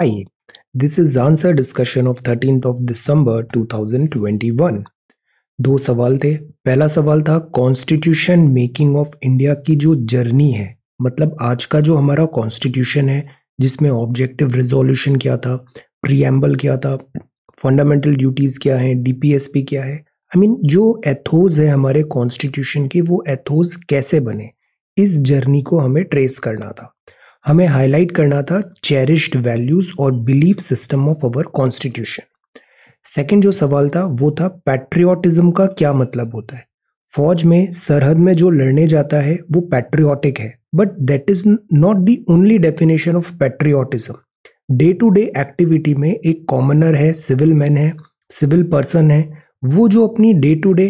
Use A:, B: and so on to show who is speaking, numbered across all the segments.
A: Hi, this is answer discussion of 13th of December 2021। दो सवाल थे पहला सवाल था कॉन्स्टिट्यूशन मेकिंग ऑफ इंडिया की जो जर्नी है मतलब आज का जो हमारा कॉन्स्टिट्यूशन है जिसमें ऑब्जेक्टिव रिजोल्यूशन क्या था प्रियम्बल क्या था फंडामेंटल ड्यूटीज़ क्या है डीपीएसपी क्या है आई I मीन mean, जो एथोज है हमारे कॉन्स्टिट्यूशन के वो एथोज कैसे बने इस जर्नी को हमें ट्रेस करना था हमें हाईलाइट करना था चेरिश्ड वैल्यूज और belief system of our constitution second जो सवाल था वो था पैट्रियाटिज्म का क्या मतलब होता है फौज में सरहद में जो लड़ने जाता है वो पैट्रियाटिक है but that is not the only definition of patriotism day to day activity में एक कॉमनर है सिविल मैन है सिविल पर्सन है वो जो अपनी डे टू डे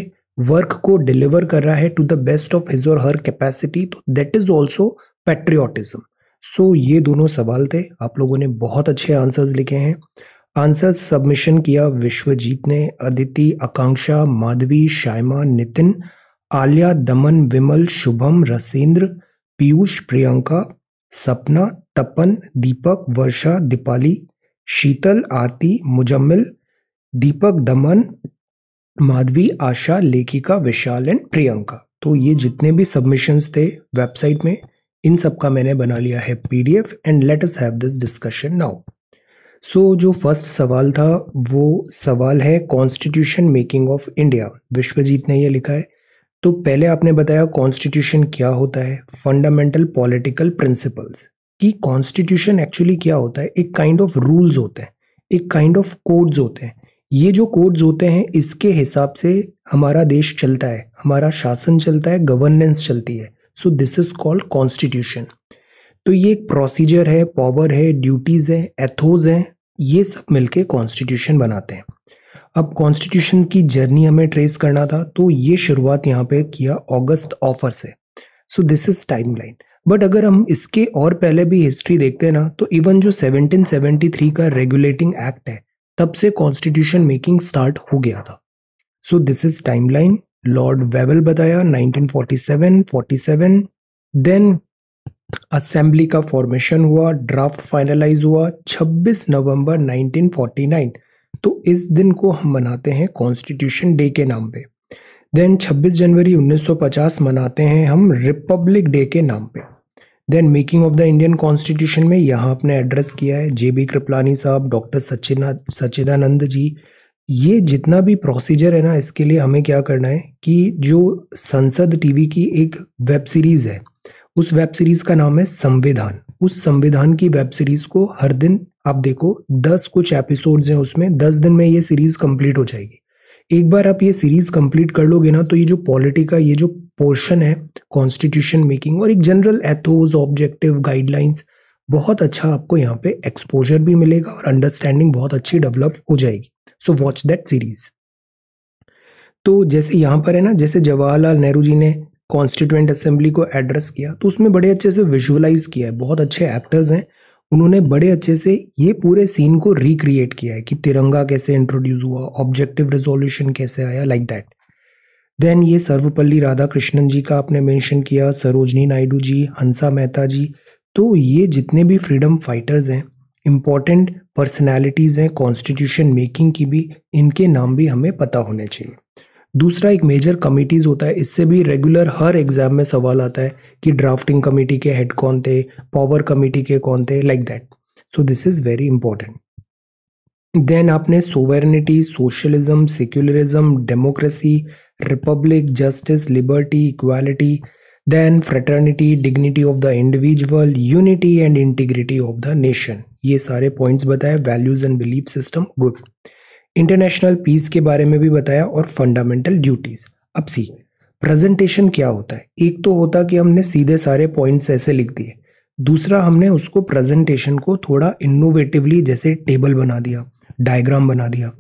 A: वर्क को डिलीवर कर रहा है to the best of his और हर कैपेसिटी तो that is also patriotism so so, ये दोनों सवाल थे आप लोगों ने बहुत अच्छे आंसर्स लिखे हैं आंसर्स सबमिशन किया विश्वजीत ने अदिति आकांक्षा माधवी शायमा नितिन आलिया दमन विमल शुभम रसेंद्र पीयूष प्रियंका सपना तपन दीपक वर्षा दीपाली शीतल आरती मुजम्मिल दीपक दमन माधवी आशा लेखिका विशाल एंड प्रियंका तो ये जितने भी सबमिशंस थे वेबसाइट में इन सब का मैंने बना लिया है PDF and let us have this discussion now so जो फर्स्ट सवाल था वो सवाल है constitution making of India Vishwajit ने ये लिखा है तो पहले आपने बताया कॉन्स्टिट्यूशन क्या होता है फंडामेंटल पॉलिटिकल प्रिंसिपल्स कि कॉन्स्टिट्यूशन एक्चुअली क्या होता है एक काइंड ऑफ रूल्स होते हैं एक काइंड ऑफ कोड्स होते हैं ये जो कोड्स होते हैं इसके हिसाब से हमारा देश चलता है हमारा शासन चलता है गवर्नेंस चलती है so this is called constitution तो ये एक प्रोसीजर है पावर है ड्यूटीज है एथोज हैं ये सब मिलके कॉन्स्टिट्यूशन बनाते हैं अब कॉन्स्टिट्यूशन की जर्नी हमें ट्रेस करना था तो ये शुरुआत यहाँ पे किया अगस्त ऑफर से so this is timeline but अगर हम इसके और पहले भी हिस्ट्री देखते हैं ना तो इवन जो 1773 का रेगुलेटिंग एक्ट है तब से कॉन्स्टिट्यूशन मेकिंग स्टार्ट हो गया था so this is timeline Lord Wavell बताया 1947 47 देन असेंबली का फॉर्मेशन हुआ ड्राफ्ट फाइनलाइज हुआ 26 नवंबर 1949 तो इस दिन को हम मनाते हैं कॉन्स्टिट्यूशन डे के नाम पे देन 26 जनवरी 1950 मनाते हैं हम रिपब्लिक डे के नाम पे then making of the Indian constitution में यहाँ आपने एड्रेस किया है जे बी कृपलानी साहब डॉक्टर सचिना सचिदानंद जी ये जितना भी प्रोसीजर है ना इसके लिए हमें क्या करना है कि जो संसद टीवी की एक वेब सीरीज है उस वेब सीरीज का नाम है संविधान उस संविधान की वेब सीरीज को हर दिन आप देखो दस कुछ एपिसोड्स हैं उसमें दस दिन में ये सीरीज कंप्लीट हो जाएगी एक बार आप ये सीरीज कंप्लीट कर लोगे ना तो ये जो पॉलिटी का ये जो पोर्शन है कॉन्स्टिट्यूशन मेकिंग और एक जनरल एथोज ऑब्जेक्टिव गाइडलाइंस बहुत अच्छा आपको यहाँ पे एक्सपोजर भी मिलेगा और अंडरस्टैंडिंग बहुत अच्छी डेवलप हो जाएगी सो वॉच दैट सीरीज तो जैसे यहाँ पर है ना जैसे जवाहरलाल नेहरू जी ने कॉन्स्टिट्यूंट असेंबली को एड्रेस किया तो उसमें बड़े अच्छे से विजुअलाइज किया है बहुत अच्छे एक्टर्स हैं उन्होंने बड़े अच्छे से ये पूरे सीन को रिक्रिएट किया है कि तिरंगा कैसे इंट्रोड्यूस हुआ ऑब्जेक्टिव रेजोल्यूशन कैसे आया लाइक दैट देन ये सर्वपल्ली राधाकृष्णन जी का आपने मेंशन किया सरोजनी नायडू जी हंसा मेहता जी तो ये जितने भी फ्रीडम फाइटर्स हैं इम्पॉर्टेंट पर्सनैलिटीज हैं कॉन्स्टिट्यूशन मेकिंग की भी इनके नाम भी हमें पता होने चाहिए दूसरा एक मेजर कमिटीज होता है इससे भी रेगुलर हर एग्ज़ाम में सवाल आता है कि ड्राफ्टिंग कमेटी के हेड कौन थे पावर कमेटी के कौन थे like that so this is very important then आपने sovereignty socialism secularism democracy republic justice liberty equality then fraternity dignity of the individual unity and integrity of the nation ये सारे points बताए values and belief system good international peace के बारे में भी बताया और फंडामेंटल ड्यूटीज अब सी प्रेजेंटेशन क्या होता है एक तो होता कि हमने सीधे सारे पॉइंट्स ऐसे लिख दिए दूसरा हमने उसको प्रेजेंटेशन को थोड़ा इनोवेटिवली जैसे टेबल बना दिया डायग्राम बना दिया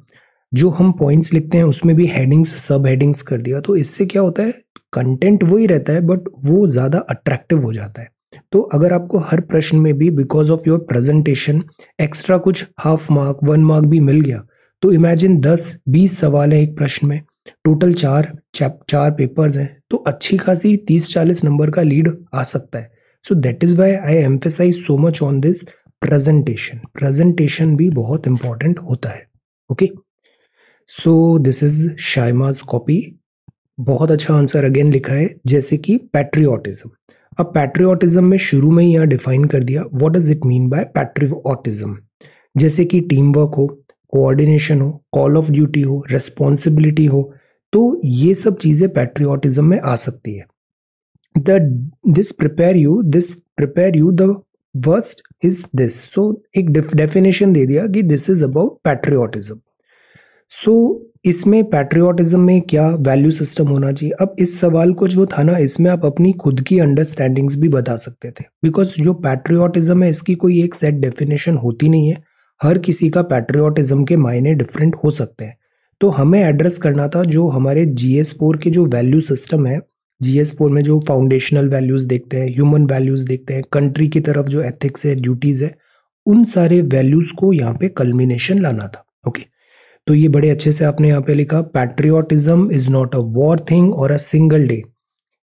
A: जो हम पॉइंट्स लिखते हैं उसमें भी हेडिंग्स सब हेडिंग्स कर दिया तो इससे क्या होता है कंटेंट वही रहता है बट वो ज़्यादा अट्रैक्टिव हो जाता है तो अगर आपको हर प्रश्न में भी because of your presentation extra कुछ हाफ मार्क वन मार्क भी मिल गया तो इमेजिन दस बीस सवाल है एक प्रश्न में टोटल चार चैप चार पेपर्स हैं तो अच्छी खासी तीस चालीस नंबर का लीड आ सकता है so that is why I emphasize so much on this presentation presentation भी बहुत इंपॉर्टेंट होता है okay so this is Shaima's copy बहुत अच्छा आंसर अगेन लिखा है जैसे कि पैट्रियोटिज्म अब पैट्रियोटिज्म में शुरू में ही यहाँ डिफाइन कर दिया what does it mean by patriotism जैसे कि टीम वर्क हो कोऑर्डिनेशन हो कॉल ऑफ ड्यूटी हो रेस्पॉन्सिबिलिटी हो तो ये सब चीज़ें पैट्रियोटिज्म में आ सकती है the this prepare you this prepare you the worst is this so एक डेफिनेशन दे दिया कि this is about patriotism so इसमें पैट्रियाटिज्म में क्या वैल्यू सिस्टम होना चाहिए अब इस सवाल को जो था ना इसमें आप अपनी खुद की अंडरस्टैंडिंग्स भी बता सकते थे बिकॉज जो पैट्रियाटिज्म है इसकी कोई एक सेट डेफिनेशन होती नहीं है हर किसी का पैट्रियाटिज्म के मायने डिफरेंट हो सकते हैं तो हमें एड्रेस करना था जो हमारे जी एस फोर के जो वैल्यू सिस्टम है जी एस फोर में जो फाउंडेशनल वैल्यूज़ देखते हैं ह्यूमन वैल्यूज़ देखते हैं कंट्री की तरफ जो एथिक्स है ड्यूटीज़ है उन सारे वैल्यूज़ को यहाँ पे कल्मिनेशन लाना था ओके okay. तो ये बड़े अच्छे से आपने यहाँ पे लिखा patriotism is not a war thing और a single day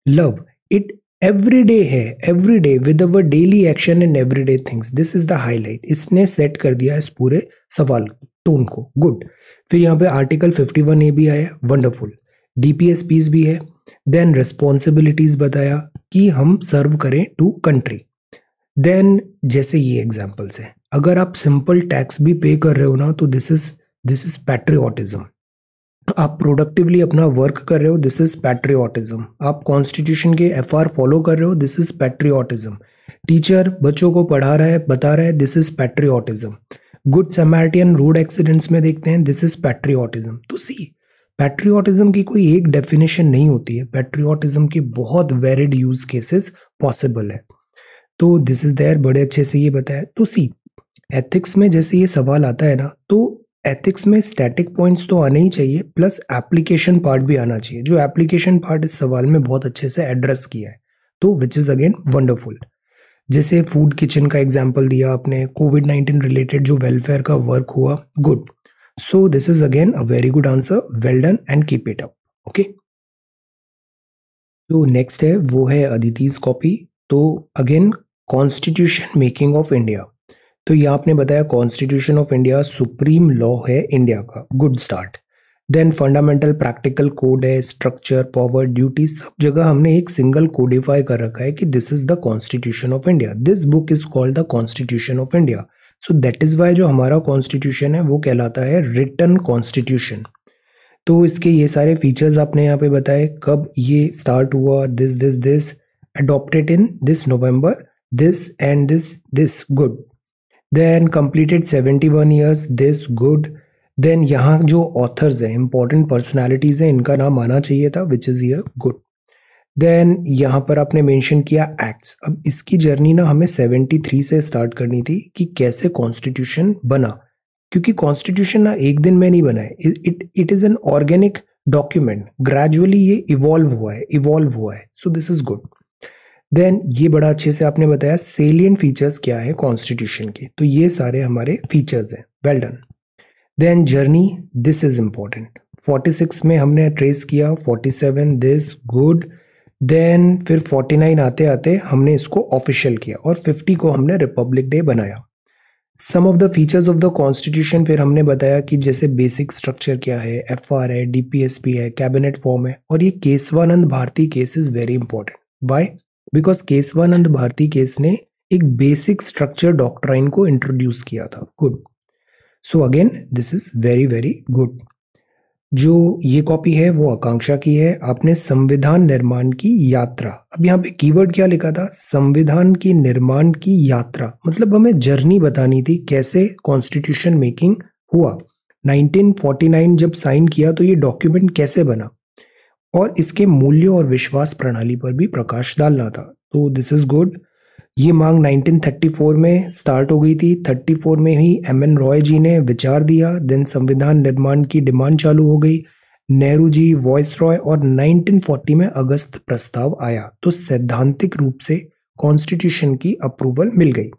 A: love it every day है every day with our daily action in every day things this is the highlight इसने सेट कर दिया इस पूरे सवाल टोन को गुड फिर यहाँ पे आर्टिकल 51 ए भी आया वंडरफुल डीपीएसपीज भी है देन रिस्पॉन्सिबिलिटीज बताया कि हम सर्व करें टू कंट्री देन जैसे ये एग्जाम्पल्स हैं अगर आप सिंपल टैक्स भी पे कर रहे हो ना तो this is this is patriotism आप प्रोडक्टिवली अपना वर्क कर रहे हो दिस इज पैट्रियाटिज्म आप कॉन्स्टिट्यूशन के एफ आर फॉलो कर रहे हो दिस इज पैट्रियाटिज्म टीचर बच्चों को पढ़ा रहा है बता रहा है this is patriotism good Samaritan road accidents में देखते हैं दिस इज पैट्रियाटिज्म तो सी पैट्रियाटिज्म की कोई एक डेफिनेशन नहीं होती है पैट्रियाटिज्म के बहुत वेरिड यूज केसेस पॉसिबल है तो दिस इज देयर बड़े अच्छे से ये बताया तो सी एथिक्स में जैसे ये सवाल आता है ना तो एथिक्स में स्टैटिक पॉइंट्स तो आने ही चाहिए प्लस एप्लीकेशन पार्ट भी आना चाहिए जो एप्लीकेशन पार्ट इस सवाल में बहुत अच्छे से एड्रेस किया है तो विच इज़ अगेन वंडरफुल जैसे फूड किचन का एग्जाम्पल दिया आपने कोविड नाइन्टीन रिलेटेड जो वेलफेयर का वर्क हुआ good so this is again a very good answer well done and keep it up okay जो नेक्स्ट है वो है अदितिज कॉपी तो again constitution making of India तो ये आपने बताया constitution of India supreme law है इंडिया का good start then fundamental practical code है स्ट्रक्चर पावर ड्यूटी सब जगह हमने एक सिंगल कोडिफाई कर रखा है कि this is the constitution of India this book is called the constitution of India so that is why जो हमारा कॉन्स्टिट्यूशन है वो कहलाता है रिटर्न कॉन्स्टिट्यूशन तो इसके ये सारे फीचर्स आपने यहाँ पे बताए कब ये स्टार्ट हुआ this this this adopted in this November this end this this good then completed one years this good then यहाँ जो ऑथर्स हैं इंपॉर्टेंट पर्सनैलिटीज हैं इनका नाम आना चाहिए था which is year good then यहाँ पर आपने मेंशन किया एक्ट्स अब इसकी जर्नी ना हमें सेवेंटी थ्री से स्टार्ट करनी थी कि कैसे कॉन्स्टिट्यूशन बना क्योंकि कॉन्स्टिट्यूशन ना एक दिन में नहीं बना है it it is an organic document gradually ये इवॉल्व हुआ है इवॉल्व हुआ है so this is good then ये बड़ा अच्छे से आपने बताया सेलियंट फीचर्स क्या है कॉन्स्टिट्यूशन के तो ये सारे हमारे फीचर्स हैं well done then journey this is important 46 में हमने ट्रेस किया 47 दिस गुड देन फिर 49 आते आते हमने इसको ऑफिशियल किया और 50 को हमने रिपब्लिक डे बनाया some of the features of the constitution फिर हमने बताया कि जैसे बेसिक स्ट्रक्चर क्या है एफ आर है डी पी एस पी है कैबिनेट फॉर्म है और ये Kesavananda Bharati case is very important by because Kesavananda Bharati case ने एक बेसिक स्ट्रक्चर डॉक्ट्राइन को इंट्रोड्यूस किया था good so again this is very very good जो ये कॉपी है वो आकांक्षा की है आपने संविधान निर्माण की यात्रा अब यहाँ पे कीवर्ड क्या लिखा था संविधान की निर्माण की यात्रा मतलब हमें जर्नी बतानी थी कैसे कॉन्स्टिट्यूशन मेकिंग हुआ 1949 जब साइन किया तो ये डॉक्यूमेंट कैसे बना और इसके मूल्य और विश्वास प्रणाली पर भी प्रकाश डालना था तो दिस इज गुड ये मांग 1934 में स्टार्ट हो गई थी 34 में ही एम एन रॉय जी ने विचार दिया देन संविधान निर्माण की डिमांड चालू हो गई नेहरू जी वॉइस रॉय और 1940 में अगस्त प्रस्ताव आया तो सैद्धांतिक रूप से कॉन्स्टिट्यूशन की अप्रूवल मिल गई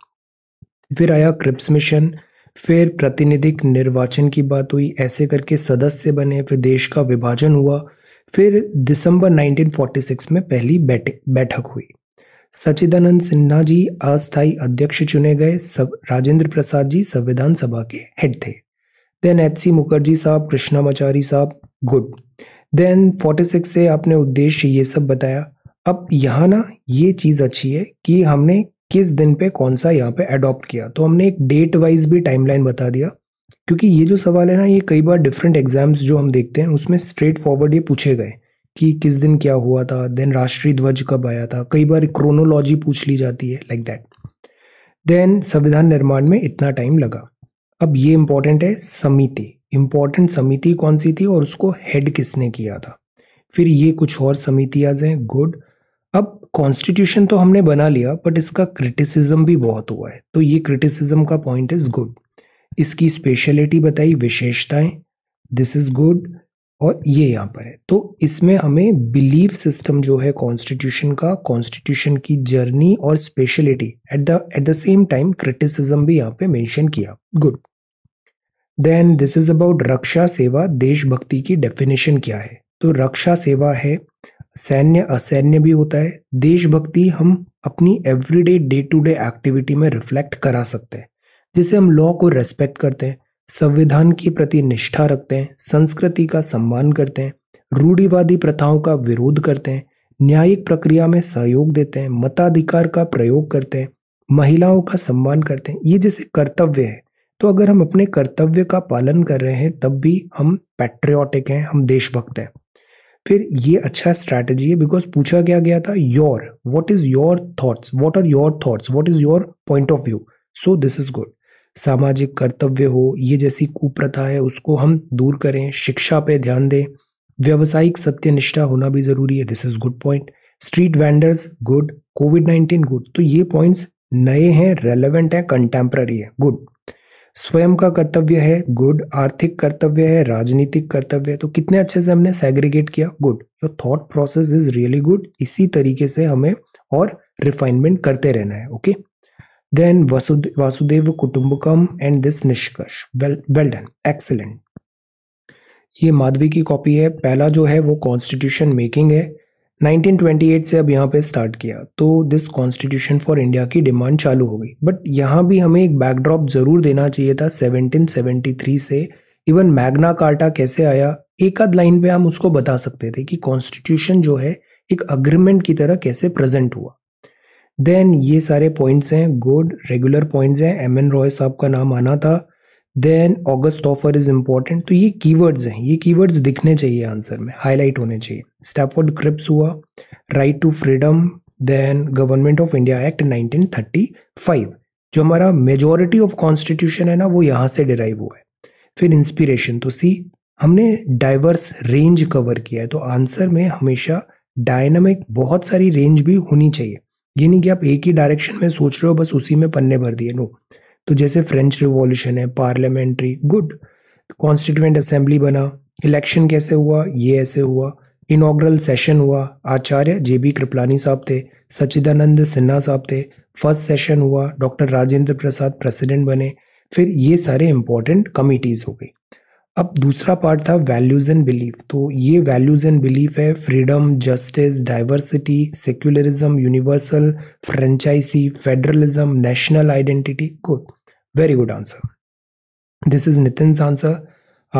A: फिर आया क्रिप्स मिशन फिर प्रतिनिधिक निर्वाचन की बात हुई ऐसे करके सदस्य बने फिर देश का विभाजन हुआ फिर दिसंबर 1946 में पहली बैठक बैठक हुई सचिदानंद सिन्हा जी अस्थायी अध्यक्ष चुने गए सब राजेंद्र प्रसाद जी संविधान सभा के हेड थे देन एच सी मुखर्जी साहब कृष्णामाचारी साहब गुड देन 46 से आपने उद्देश्य ये सब बताया अब यहाँ ना ये चीज़ अच्छी है कि हमने किस दिन पे कौन सा यहाँ पे अडॉप्ट किया तो हमने एक डेट वाइज भी टाइमलाइन बता दिया क्योंकि ये जो सवाल है ना ये कई बार डिफरेंट एग्जाम्स जो हम देखते हैं उसमें स्ट्रेट फॉरवर्ड ये पूछे गए कि किस दिन क्या हुआ था देन राष्ट्रीय ध्वज कब आया था कई बार क्रोनोलॉजी पूछ ली जाती है लाइक दैट देन संविधान निर्माण में इतना टाइम लगा अब ये इंपॉर्टेंट है समिति इंपॉर्टेंट समिति कौन सी थी और उसको हेड किसने किया था फिर ये कुछ और समितियाज हैं गुड अब कॉन्स्टिट्यूशन तो हमने बना लिया बट इसका क्रिटिसिज्म भी बहुत हुआ है तो ये क्रिटिसिज्म का पॉइंट इज गुड इसकी स्पेशलिटी बताई विशेषताएं दिस इज गुड और ये यहाँ पर है तो इसमें हमें बिलीफ सिस्टम जो है कॉन्स्टिट्यूशन का कॉन्स्टिट्यूशन की जर्नी और speciality at the at the same time criticism भी यहाँ पे मेंशन किया good then this is about रक्षा सेवा देशभक्ति की डेफिनेशन क्या है तो रक्षा सेवा है सैन्य असैन्य भी होता है देशभक्ति हम अपनी everyday day to day activity में रिफ्लेक्ट करा सकते हैं जिसे हम लॉ को रेस्पेक्ट करते हैं संविधान के प्रति निष्ठा रखते हैं संस्कृति का सम्मान करते हैं रूढ़िवादी प्रथाओं का विरोध करते हैं न्यायिक प्रक्रिया में सहयोग देते हैं मताधिकार का प्रयोग करते हैं महिलाओं का सम्मान करते हैं ये जैसे कर्तव्य है तो अगर हम अपने कर्तव्य का पालन कर रहे हैं तब भी हम पैट्रियाटिक हैं हम देशभक्त हैं फिर ये अच्छा स्ट्रैटेजी है बिकॉज पूछा क्या गया था your what is your thoughts what are your thoughts what is your point of view so this is good सामाजिक कर्तव्य हो ये जैसी कुप्रथा है उसको हम दूर करें शिक्षा पे ध्यान दें व्यावसायिक सत्यनिष्ठा होना भी जरूरी है this is good point street vendors good COVID nineteen good तो ये पॉइंट्स नए हैं रेलेवेंट है कंटेम्प्ररी है गुड स्वयं का कर्तव्य है गुड आर्थिक कर्तव्य है राजनीतिक कर्तव्य है तो कितने अच्छे से हमने सेग्रीगेट किया good your thought process is really good इसी तरीके से हमें और रिफाइनमेंट करते रहना है okay okay? then Vasud- Vasudev Kutumbakam and this Nishkash. Well, well done. Excellent. ये माधवी की कॉपी है पहला जो है वो कॉन्स्टिट्यूशन मेकिंग है 1928 से अब यहाँ पे स्टार्ट किया तो दिस कॉन्स्टिट्यूशन फॉर इंडिया की डिमांड चालू हो गई बट यहाँ भी हमें एक बैकड्रॉप ज़रूर देना चाहिए था 1773 से इवन मैग्ना कार्टा कैसे आया एक आध लाइन पे हम उसको बता सकते थे कि कॉन्स्टिट्यूशन जो है एक अग्रीमेंट की तरह कैसे प्रेजेंट हुआ देन ये सारे पॉइंट्स हैं गुड रेगुलर पॉइंट्स हैं एम एन रॉय साहब का नाम आना था then August offer is important तो ये कीवर्ड्स हैं ये कीवर्ड्स दिखने चाहिए आंसर में हाईलाइट होने चाहिए स्टैफोर्ड क्रिप्स हुआ right to freedom then government of India act 1935 जो हमारा मेजोरिटी ऑफ कॉन्स्टिट्यूशन है ना वो यहाँ से डिराइव हुआ है फिर इंस्पिरेशन तो सी हमने डाइवर्स रेंज कवर किया है तो आंसर में हमेशा डायनामिक बहुत सारी रेंज भी होनी चाहिए ये नहीं कि आप एक ही डायरेक्शन में सोच रहे हो बस उसी में पन्ने भर दिए नो तो जैसे फ्रेंच रिवॉल्यूशन है पार्लियामेंट्री गुड कॉन्स्टिट्यूंट असेंबली बना इलेक्शन कैसे हुआ ये ऐसे हुआ इनाग्रल सेशन हुआ आचार्य जे बी कृपलानी साहब थे सचिदानंद सिन्हा साहब थे फर्स्ट सेशन हुआ डॉक्टर राजेंद्र प्रसाद प्रेसिडेंट बने फिर ये सारे इंपॉर्टेंट कमिटीज़ हो गई अब दूसरा पार्ट था वैल्यूज एंड बिलीफ तो ये वैल्यूज एंड बिलीफ है freedom justice diversity secularism universal franchise federalism national identity good very good answer this is Nitin answer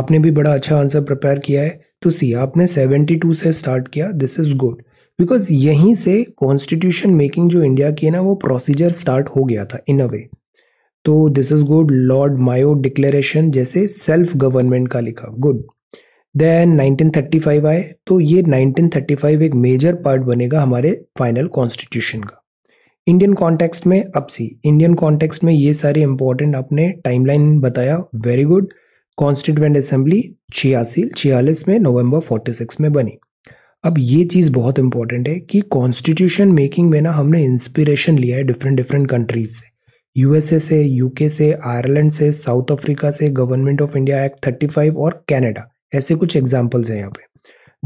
A: आपने भी बड़ा अच्छा आंसर प्रिपेयर किया है तो सी आपने 72 से स्टार्ट किया दिस इज गुड बिकॉज यहीं से कॉन्स्टिट्यूशन मेकिंग जो इंडिया की है ना वो प्रोसीजर स्टार्ट हो गया था इन अ वे तो this is good Lord Mayo declaration जैसे सेल्फ गवर्नमेंट का लिखा गुड देन 1935 आए तो ये 1935 एक मेजर पार्ट बनेगा हमारे फाइनल कॉन्स्टिट्यूशन का इंडियन कॉन्टेक्स्ट में अब सी इंडियन कॉन्टेक्स्ट में ये सारे इंपॉर्टेंट आपने टाइमलाइन बताया वेरी गुड कॉन्स्टिट्यूएंट असेंबली छियासी छियालीस में नवंबर 46 में बनी अब ये चीज़ बहुत इंपॉर्टेंट है कि कॉन्स्टिट्यूशन मेकिंग में ना हमने इंस्पिरेशन लिया है डिफरेंट डिफरेंट कंट्रीज से यूएसए से यूके से आयरलैंड से साउथ अफ्रीका से government of India act five और कैनेडा ऐसे कुछ एग्जाम्पल्स हैं यहाँ पे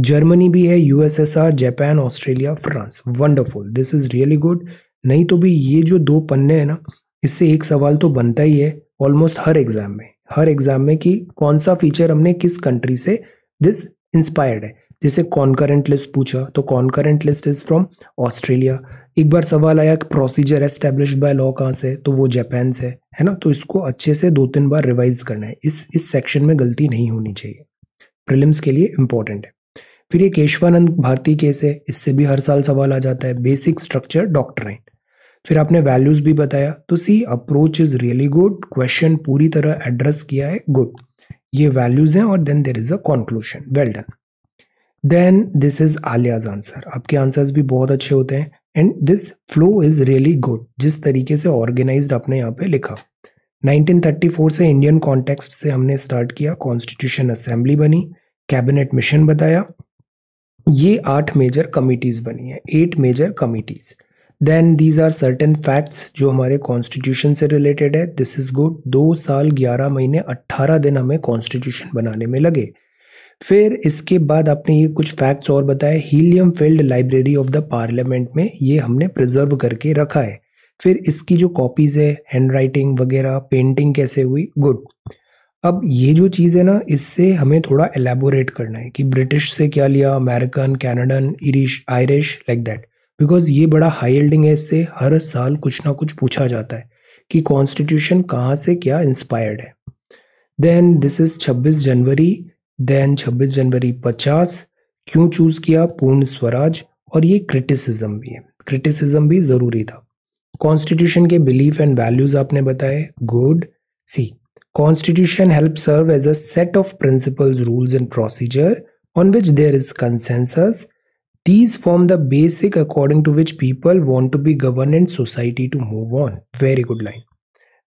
A: जर्मनी भी है USSR Japan Australia France wonderful this is really good नहीं तो भी ये जो दो पन्ने हैं ना इससे एक सवाल तो बनता ही है ऑलमोस्ट हर एग्जाम में हर एग्जाम में कि कौन सा फीचर हमने किस कंट्री से दिस इंस्पायर्ड है जैसे कॉन्करेंट लिस्ट पूछा तो concurrent list is from Australia एक बार सवाल आया कि प्रोसीजर एस्टेब्लिश बाय लॉ कहाँ से तो वो जापान से है ना तो इसको अच्छे से दो तीन बार रिवाइज करना है इस इस सेक्शन में गलती नहीं होनी चाहिए प्रिलिम्स के लिए इम्पोर्टेंट है फिर ये केशवानंद भारती केस है इससे भी हर साल सवाल आ जाता है बेसिक स्ट्रक्चर डॉक्टर फिर आपने वैल्यूज भी बताया तो see approach is really good question पूरी तरह एड्रेस किया है गुड ये वैल्यूज हैं और then there is a conclusion well done then this is Alia's answer आपके आंसर्स भी बहुत अच्छे होते हैं and this flow is really good जिस तरीके से ऑर्गेनाइज आपने यहाँ पे लिखा 1934 से इंडियन कॉन्टेक्स्ट से हमने स्टार्ट किया कॉन्स्टिट्यूशन असेंबली बनी कैबिनेट मिशन बताया ये आठ मेजर कमिटीज बनी है eight major committees then these are certain facts जो हमारे कॉन्स्टिट्यूशन से रिलेटेड है दिस इज गुड दो साल ग्यारह महीने अट्ठारह दिन हमें कॉन्स्टिट्यूशन बनाने में लगे फिर इसके बाद आपने ये कुछ फैक्ट्स और बताए helium field library of the parliament में ये हमने प्रिजर्व करके रखा है फिर इसकी जो कॉपीज़ है हैंड राइटिंग वगैरह पेंटिंग कैसे हुई गुड अब ये जो चीज़ है ना इससे हमें थोड़ा एलेबोरेट करना है कि ब्रिटिश से क्या लिया American Canadian Irish Irish like that because ये बड़ा हाई एल्डिंग है इससे हर साल कुछ ना कुछ पूछा जाता है कि कॉन्स्टिट्यूशन कहाँ से क्या इंस्पायर्ड है देन दिस इज़ 26 जनवरी देन 26 जनवरी 50 क्यों चूज किया पूर्ण स्वराज और ये क्रिटिसिज्म भी है क्रिटिसिज्म भी जरूरी था कॉन्स्टिट्यूशन के बिलीफ एंड वैल्यूज आपने बताए good see constitution help serve as a set of principles rules and procedure on which there is consensus these form the basic according to which people want to be govern and society to move on very good line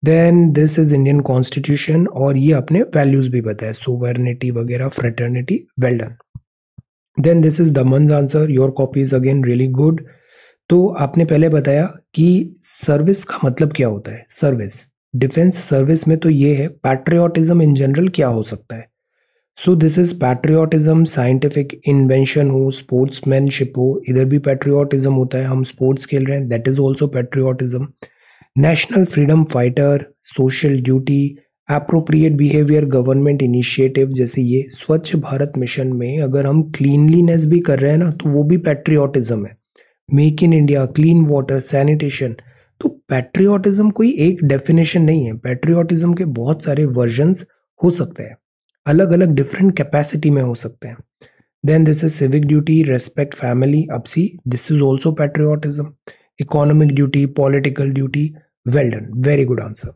A: then this is Indian constitution और ये अपने values भी बताए sovereignty वगैरह fraternity well done then this is Daman answer your copy is again really good तो आपने पहले बताया कि सर्विस का मतलब क्या होता है सर्विस डिफेंस सर्विस में तो ये है पैट्रियाटिज्म इन जनरल क्या हो सकता है so this is patriotism scientific invention हो स्पोर्ट्समैनशिप हो इधर भी पैट्रियाटिज्म होता है हम स्पोर्ट्स खेल रहे हैं that is also patriotism national freedom fighter social duty appropriate behaviour government initiative जैसे ये स्वच्छ भारत मिशन में अगर हम क्लीनलीनेस भी कर रहे हैं ना तो वो भी पैट्रियाटिज्म है make in India clean water sanitation तो पैट्रियाटिज्म कोई एक डेफिनेशन नहीं है पैट्रियाटिज्म के बहुत सारे वर्जन्स हो सकते हैं अलग अलग डिफरेंट कैपेसिटी में हो सकते हैं then this is civic duty respect family अपसी this is also patriotism economic duty political duty well done very good answer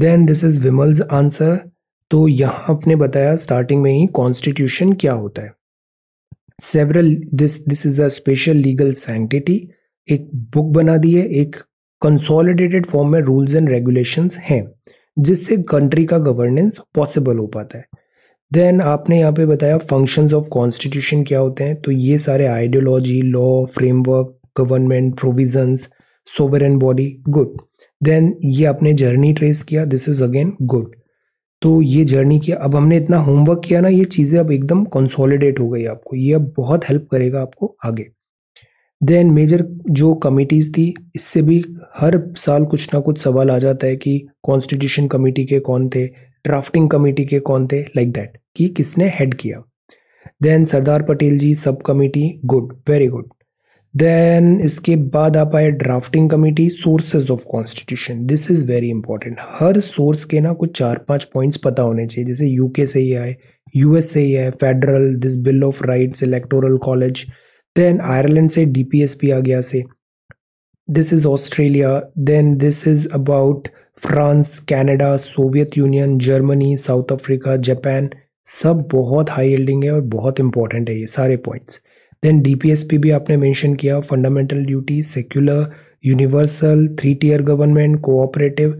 A: then this is Vimal's answer तो यहां आपने बताया स्टार्टिंग में ही कॉन्स्टिट्यूशन क्या होता है several this this is a special legal sanctity एक बुक बना दी है एक कंसोलिडेटेड फॉर्म में रूल्स एंड रेगुलेशंस हैं जिससे कंट्री का गवर्नेंस पॉसिबल हो पाता है देन आपने यहाँ पे बताया फंक्शंस ऑफ कॉन्स्टिट्यूशन क्या होते हैं तो ये सारे ideology law framework government provisions an body good then ये आपने जर्नी ट्रेस किया दिस इज अगेन गुड तो ये जर्नी किया अब हमने इतना होमवर्क किया ना ये चीज़ें अब एकदम कंसोलिडेट हो गई आपको ये अब बहुत हेल्प करेगा आपको आगे देन मेजर जो कमिटीज़ थी इससे भी हर साल कुछ ना कुछ सवाल आ जाता है कि कॉन्स्टिट्यूशन कमेटी के कौन थे ड्राफ्टिंग कमेटी के कौन थे लाइक like दैट कि किसने हेड किया देन सरदार Patel ji sub committee good very good then इसके बाद आप आए drafting committee sources of constitution this is very important हर सोर्स के ना कुछ चार पांच पॉइंट्स पता होने चाहिए जैसे यूके से ही आए यूएस से ही आए federal this bill of rights electoral college then Ireland से डीपीएसपी आ गया से this is Australia then this is about France Canada Soviet Union Germany South Africa Japan सब बहुत हाई हेल्डिंग है और बहुत इंपॉर्टेंट है ये सारे पॉइंट्स देन डीपीएसपी भी आपने मेंशन किया fundamental duty secular universal three tier government cooperative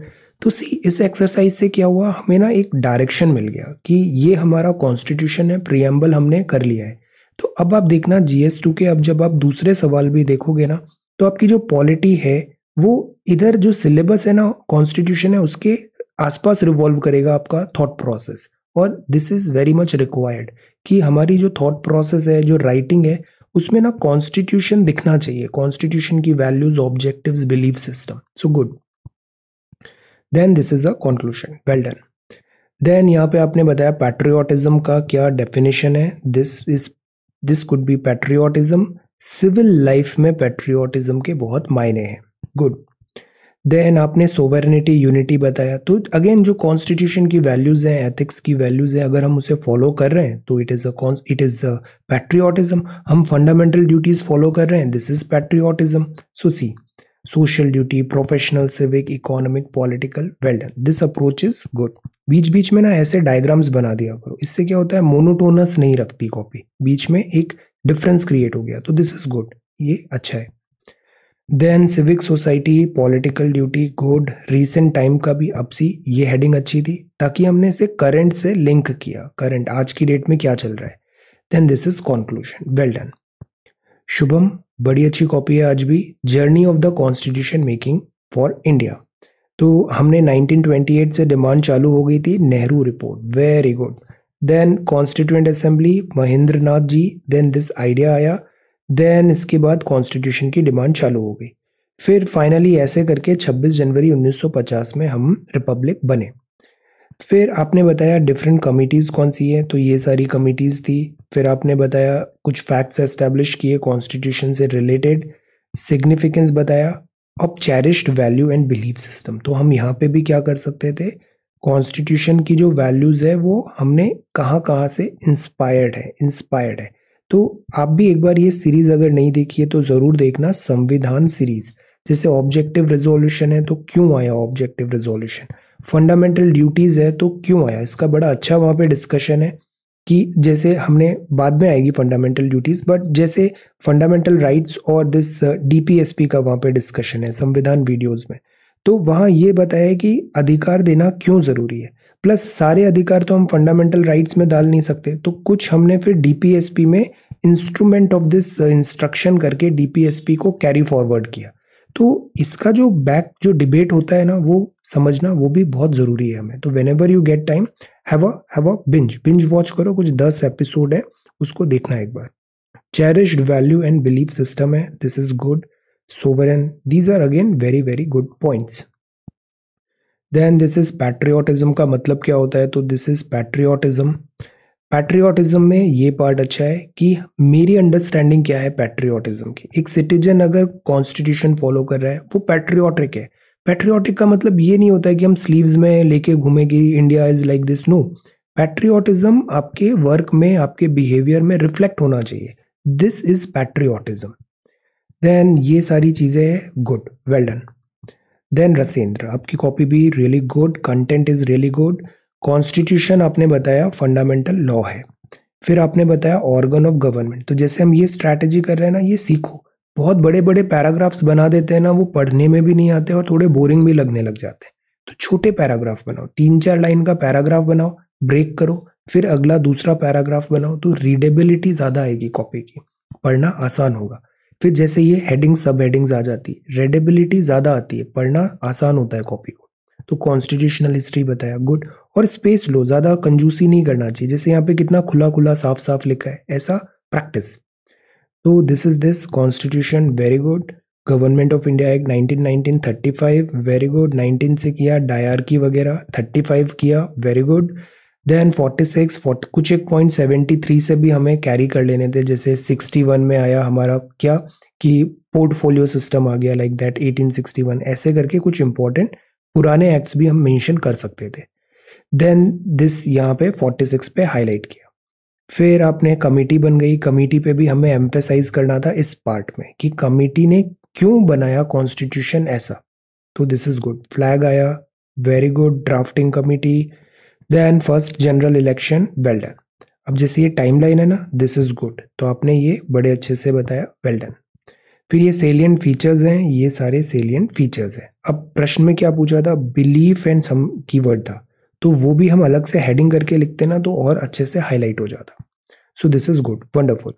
A: तो सी इस एक्सरसाइज से क्या हुआ हमें ना एक डायरेक्शन मिल गया कि ये हमारा कॉन्स्टिट्यूशन है प्रियम्बल हमने कर लिया है तो अब आप देखना जीएस टू के अब जब आप दूसरे सवाल भी देखोगे ना तो आपकी जो पॉलिटी है वो इधर जो सिलेबस है ना कॉन्स्टिट्यूशन है उसके आसपास रिवॉल्व करेगा आपका थॉट प्रोसेस और this is very much required कि हमारी जो थॉट प्रोसेस है जो राइटिंग है उसमें ना कॉन्स्टिट्यूशन दिखना चाहिए कॉन्स्टिट्यूशन की values objective belief system so good then this is a conclusion well done then यहाँ पे आपने बताया पैट्रियोटिज्म का क्या डेफिनेशन है this is this could be patriotism civil life में पैट्रियोटिज्म के बहुत मायने हैं गुड देन आपने सोवरेनिटी यूनिटी बताया तो अगेन जो कॉन्स्टिट्यूशन की वैल्यूज़ हैं एथिक्स की वैल्यूज़ हैं अगर हम उसे फॉलो कर रहे हैं तो it is it is a हम फंडामेंटल ड्यूटीज़ फॉलो कर रहे हैं this is patriotism so see social duty professional civic economic political well done this approach is good बीच बीच में ना ऐसे डायग्राम्स बना दिया करो इससे क्या होता है मोनोटोनस नहीं रखती कॉपी बीच में एक डिफरेंस क्रिएट हो गया तो दिस इज गुड ये अच्छा है then civic society political duty code recent time का भी अपसी ये हेडिंग अच्छी थी ताकि हमने इसे करंट से लिंक किया करंट आज की डेट में क्या चल रहा है then this is conclusion well done Shubham बड़ी अच्छी कॉपी है आज भी journey of the constitution making for India तो हमने 1928 से डिमांड चालू हो गई थी Nehru report very good then constituent assembly Mahendra Nath ji then this idea आया देन इसके बाद कॉन्स्टिट्यूशन की डिमांड चालू हो गई फिर फाइनली ऐसे करके 26 जनवरी 1950 में हम रिपब्लिक बने फिर आपने बताया डिफरेंट कमिटीज़ कौन सी हैं तो ये सारी कमिटीज़ थी फिर आपने बताया कुछ फैक्ट्स एस्टेब्लिश किए कॉन्स्टिट्यूशन से रिलेटेड सिग्निफिकेंस बताया अब cherished value and belief system तो हम यहाँ पे भी क्या कर सकते थे कॉन्स्टिट्यूशन की जो वैल्यूज़ है वो हमने कहाँ कहाँ से इंस्पायर्ड है इंस्पायर्ड है तो आप भी एक बार ये सीरीज अगर नहीं देखी है तो ज़रूर देखना संविधान सीरीज जैसे ऑब्जेक्टिव रेजोल्यूशन है तो क्यों आया ऑब्जेक्टिव रेजोल्यूशन फंडामेंटल ड्यूटीज़ है तो क्यों आया इसका बड़ा अच्छा वहां पे डिस्कशन है कि जैसे हमने बाद में आएगी फंडामेंटल ड्यूटीज़ बट जैसे फंडामेंटल राइट्स और दिस डीपीएसपी uh, का वहां पे डिस्कशन है संविधान वीडियोज़ में तो वहां ये बताया कि अधिकार देना क्यों ज़रूरी है प्लस सारे अधिकार तो हम फंडामेंटल राइट्स में डाल नहीं सकते तो कुछ हमने फिर डीपीएसपी में इंस्ट्रूमेंट ऑफ दिस इंस्ट्रक्शन करके डीपीएसपी को कैरी फॉरवर्ड किया तो इसका जो बैक जो डिबेट होता है ना वो समझना वो भी बहुत ज़रूरी है हमें तो whenever you get time have a have a binge binge watch करो कुछ दस एपिसोड है उसको देखना एक बार cherished value and belief system है this is good so were these are again very very good points then this is patriotism का मतलब क्या होता है तो दिस इज पैट्रियाटिज्म पैट्रियाटिज्म में ये पार्ट अच्छा है कि मेरी अंडरस्टैंडिंग क्या है पैट्रियाटिज्म की एक सिटीजन अगर कॉन्स्टिट्यूशन फॉलो कर रहा है वो पैट्रियाटिक है पैट्रियाटिक का मतलब ये नहीं होता है कि हम स्लीव्स में लेके घूमेंगे India is like this no patriotism आपके वर्क में आपके बिहेवियर में रिफ्लेक्ट होना चाहिए दिस इज पैट्रियाटिज्म देन ये सारी चीज़ें हैं good well done then Rasendra आपकी कॉपी भी really good content is really good constitution आपने बताया फंडामेंटल लॉ है फिर आपने बताया ऑर्गन ऑफ गवर्नमेंट तो जैसे हम ये स्ट्रैटेजी कर रहे हैं ना ये सीखो बहुत बड़े बड़े पैराग्राफ्स बना देते हैं ना वो पढ़ने में भी नहीं आते और थोड़े बोरिंग भी लगने लग जाते हैं तो छोटे पैराग्राफ बनाओ तीन चार लाइन का पैराग्राफ बनाओ ब्रेक करो फिर अगला दूसरा पैराग्राफ बनाओ तो रीडेबिलिटी ज़्यादा आएगी कॉपी की पढ़ना आसान होगा फिर जैसे ये हेडिंग सब हेडिंग्स आ जाती है रेडेबिलिटी ज़्यादा आती है पढ़ना आसान होता है कॉपी को तो कॉन्स्टिट्यूशनल हिस्ट्री बताया गुड और स्पेस लो ज़्यादा कंजूसी नहीं करना चाहिए जैसे यहाँ पे कितना खुला खुला साफ साफ लिखा है ऐसा प्रैक्टिस तो this is this constitution very good government of India act nineteen nineteen thirty five very good nineteen से किया डायर की वगैरह थर्टी फाइव किया वेरी गुड देन 46 40, कुछ एक पॉइंट सेवेंटी थ्री से भी हमें कैरी कर लेने थे जैसे 61 में आया हमारा क्या कि पोर्टफोलियो सिस्टम आ गया लाइक दैट 1861 ऐसे करके कुछ इंपॉर्टेंट पुराने एक्ट्स भी हम मेंशन कर सकते थे देन दिस यहाँ पे 46 पे हाईलाइट किया फिर आपने कमेटी बन गई कमेटी पे भी हमें एम्फेसाइज करना था इस पार्ट में कि कमेटी ने क्यों बनाया कॉन्स्टिट्यूशन ऐसा तो दिस इज गुड फ्लैग आया very good drafting committee then first general election well done अब जैसे ये टाइम लाइन है ना दिस इज गुड तो आपने ये बड़े अच्छे से बताया वेल डन फिर ये सेलियंट फीचर्स हैं ये सारे सेलियंट फीचर्स हैं अब प्रश्न में क्या पूछा था बिलीफ एंड सम वर्ड था तो वो भी हम अलग से हेडिंग करके लिखते ना तो और अच्छे से हाईलाइट हो जाता so this is good wonderful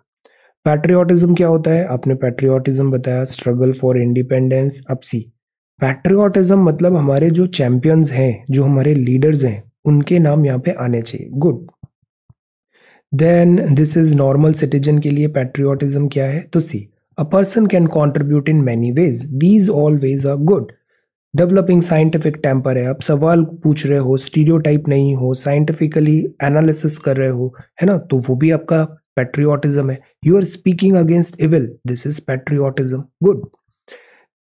A: patriotism क्या होता है आपने पैट्रियाटिज्म बताया स्ट्रगल फॉर इंडिपेंडेंस अब सी पैट्रियाटिज्म मतलब हमारे जो चैंपियंस हैं जो हमारे लीडर्स हैं उनके नाम यहाँ पे आने चाहिए good then this is normal citizen के लिए पेट्रियाटिज्म क्या है तो see a person can contribute in many ways these all ways are good developing scientific temper है आप सवाल पूछ रहे हो स्टीरियोटाइप नहीं हो साइंटिफिकली एनालिसिस कर रहे हो है ना तो वो भी आपका पेट्रियाटिज्म है you are speaking against evil this is patriotism good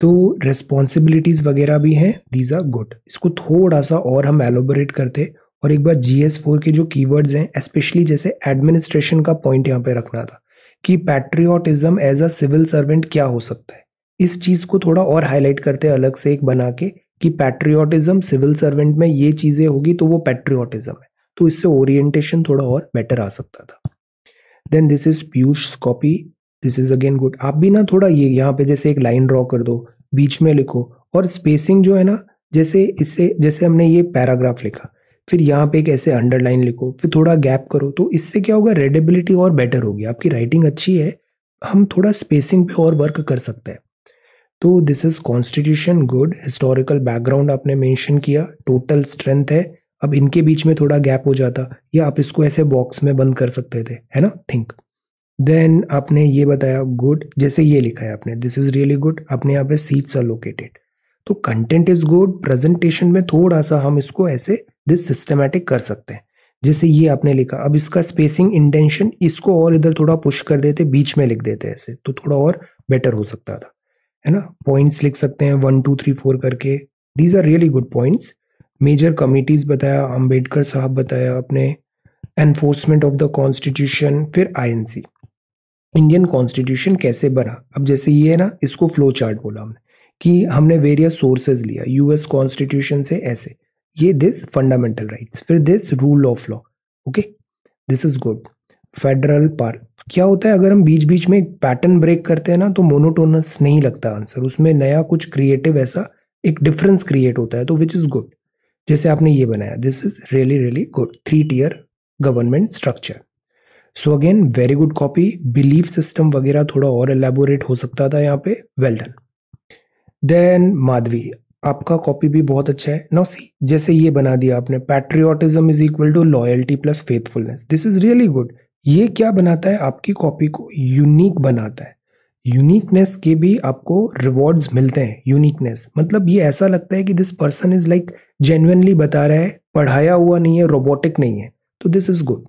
A: तो रिस्पॉन्सिबिलिटीज़ वगैरह भी हैं दीज आर गुड इसको थोड़ा सा और हम एलोबोरेट करते और एक बार जी एस फोर के जो कीवर्ड्स हैं स्पेशली जैसे एडमिनिस्ट्रेशन का पॉइंट यहाँ पे रखना था कि patriotism as a civil servant क्या हो सकता है इस चीज़ को थोड़ा और हाईलाइट करते हैं अलग से एक बना के कि पैट्रियाटिज्म सिविल सर्वेंट में ये चीज़ें होगी तो वो पैट्रियाटिज्म है तो इससे ओरिएंटेशन थोड़ा और बेटर आ सकता था then this is Piyush copy this is again good आप भी ना थोड़ा ये यहाँ पे जैसे एक लाइन ड्रॉ कर दो बीच में लिखो और स्पेसिंग जो है ना जैसे इससे जैसे हमने ये पैराग्राफ लिखा फिर यहाँ पे एक ऐसे अंडरलाइन लिखो फिर थोड़ा गैप करो तो इससे क्या होगा रेडेबिलिटी और बेटर होगी आपकी राइटिंग अच्छी है हम थोड़ा स्पेसिंग पे और वर्क कर सकते हैं तो this is constitution good historical background आपने मेंशन किया टोटल स्ट्रेंथ है अब इनके बीच में थोड़ा गैप हो जाता या आप इसको ऐसे बॉक्स में बंद कर सकते थे है ना थिंक देन आपने ये बताया गुड जैसे ये लिखा है आपने दिस इज रियली गुड अपने यहाँ पे सीट्स आर लोकेटेड तो कंटेंट इज गुड प्रेजेंटेशन में थोड़ा सा हम इसको ऐसे दिस सिस्टमेटिक कर सकते हैं जैसे ये आपने लिखा अब इसका स्पेसिंग इंटेंशन इसको और इधर थोड़ा पुश कर देते बीच में लिख देते ऐसे तो थोड़ा और बेटर हो सकता था है ना पॉइंट्स लिख सकते हैं वन टू थ्री फोर करके these are really good points major committees बताया अम्बेडकर साहब बताया अपने एनफोर्समेंट ऑफ द कॉन्स्टिट्यूशन फिर आई इंडियन कॉन्स्टिट्यूशन कैसे बना अब जैसे ये है ना इसको फ्लो चार्ट बोला हमने कि हमने वेरियस सोर्सेज लिया यूएस कॉन्स्टिट्यूशन से ऐसे ये दिस फंडामेंटल राइट्स फिर this rule of law okay this is good federal पार क्या होता है अगर हम बीच बीच में पैटर्न ब्रेक करते हैं ना तो मोनोटोनस नहीं लगता आंसर उसमें नया कुछ क्रिएटिव ऐसा एक डिफरेंस क्रिएट होता है तो विच इज़ गुड जैसे आपने ये बनाया this is really really good three tier government structure so again very good copy belief system वगैरह थोड़ा और एलेबोरेट हो सकता था यहाँ पे वेल डन देन माधवी आपका कॉपी भी बहुत अच्छा है नो सी जैसे ये बना दिया आपने patriotism is equal to loyalty plus faithfulness this is really good ये क्या बनाता है आपकी कॉपी को यूनिक बनाता है यूनिकनेस के भी आपको रिवॉर्ड्स मिलते हैं यूनिकनेस मतलब ये ऐसा लगता है कि this person is like genuinely बता रहा है पढ़ाया हुआ नहीं है रोबोटिक नहीं है तो this is good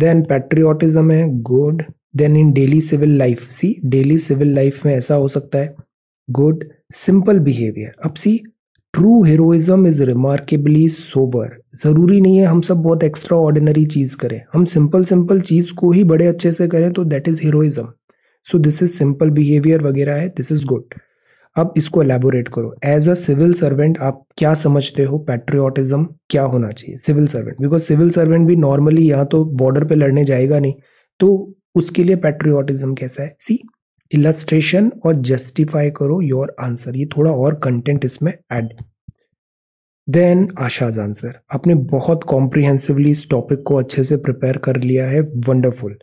A: then patriotism है good then in daily civil life see daily civil life में ऐसा हो सकता है गुड सिंपल बिहेवियर अब see true heroism is remarkably sober ज़रूरी नहीं है हम सब बहुत एक्स्ट्रा ऑर्डिनरी चीज़ करें हम सिंपल सिंपल चीज़ को ही बड़े अच्छे से करें तो that is heroism so this is simple behaviour वगैरह है दिस इज गुड अब इसको एलेबोरेट करो एज अ सिविल सर्वेंट आप क्या समझते हो पैट्रियोटिज्म क्या होना चाहिए civil servant because civil servant भी नॉर्मली यहाँ तो बॉर्डर पे लड़ने जाएगा नहीं तो उसके लिए पैट्रियोटिज्म कैसा है सी इलस्ट्रेशन और जस्टिफाई करो योर आंसर ये थोड़ा और कंटेंट इसमें ऐड देन आशाज आंसर आपने बहुत कॉम्प्रिहेंसिवली इस टॉपिक को अच्छे से प्रिपेयर कर लिया है wonderful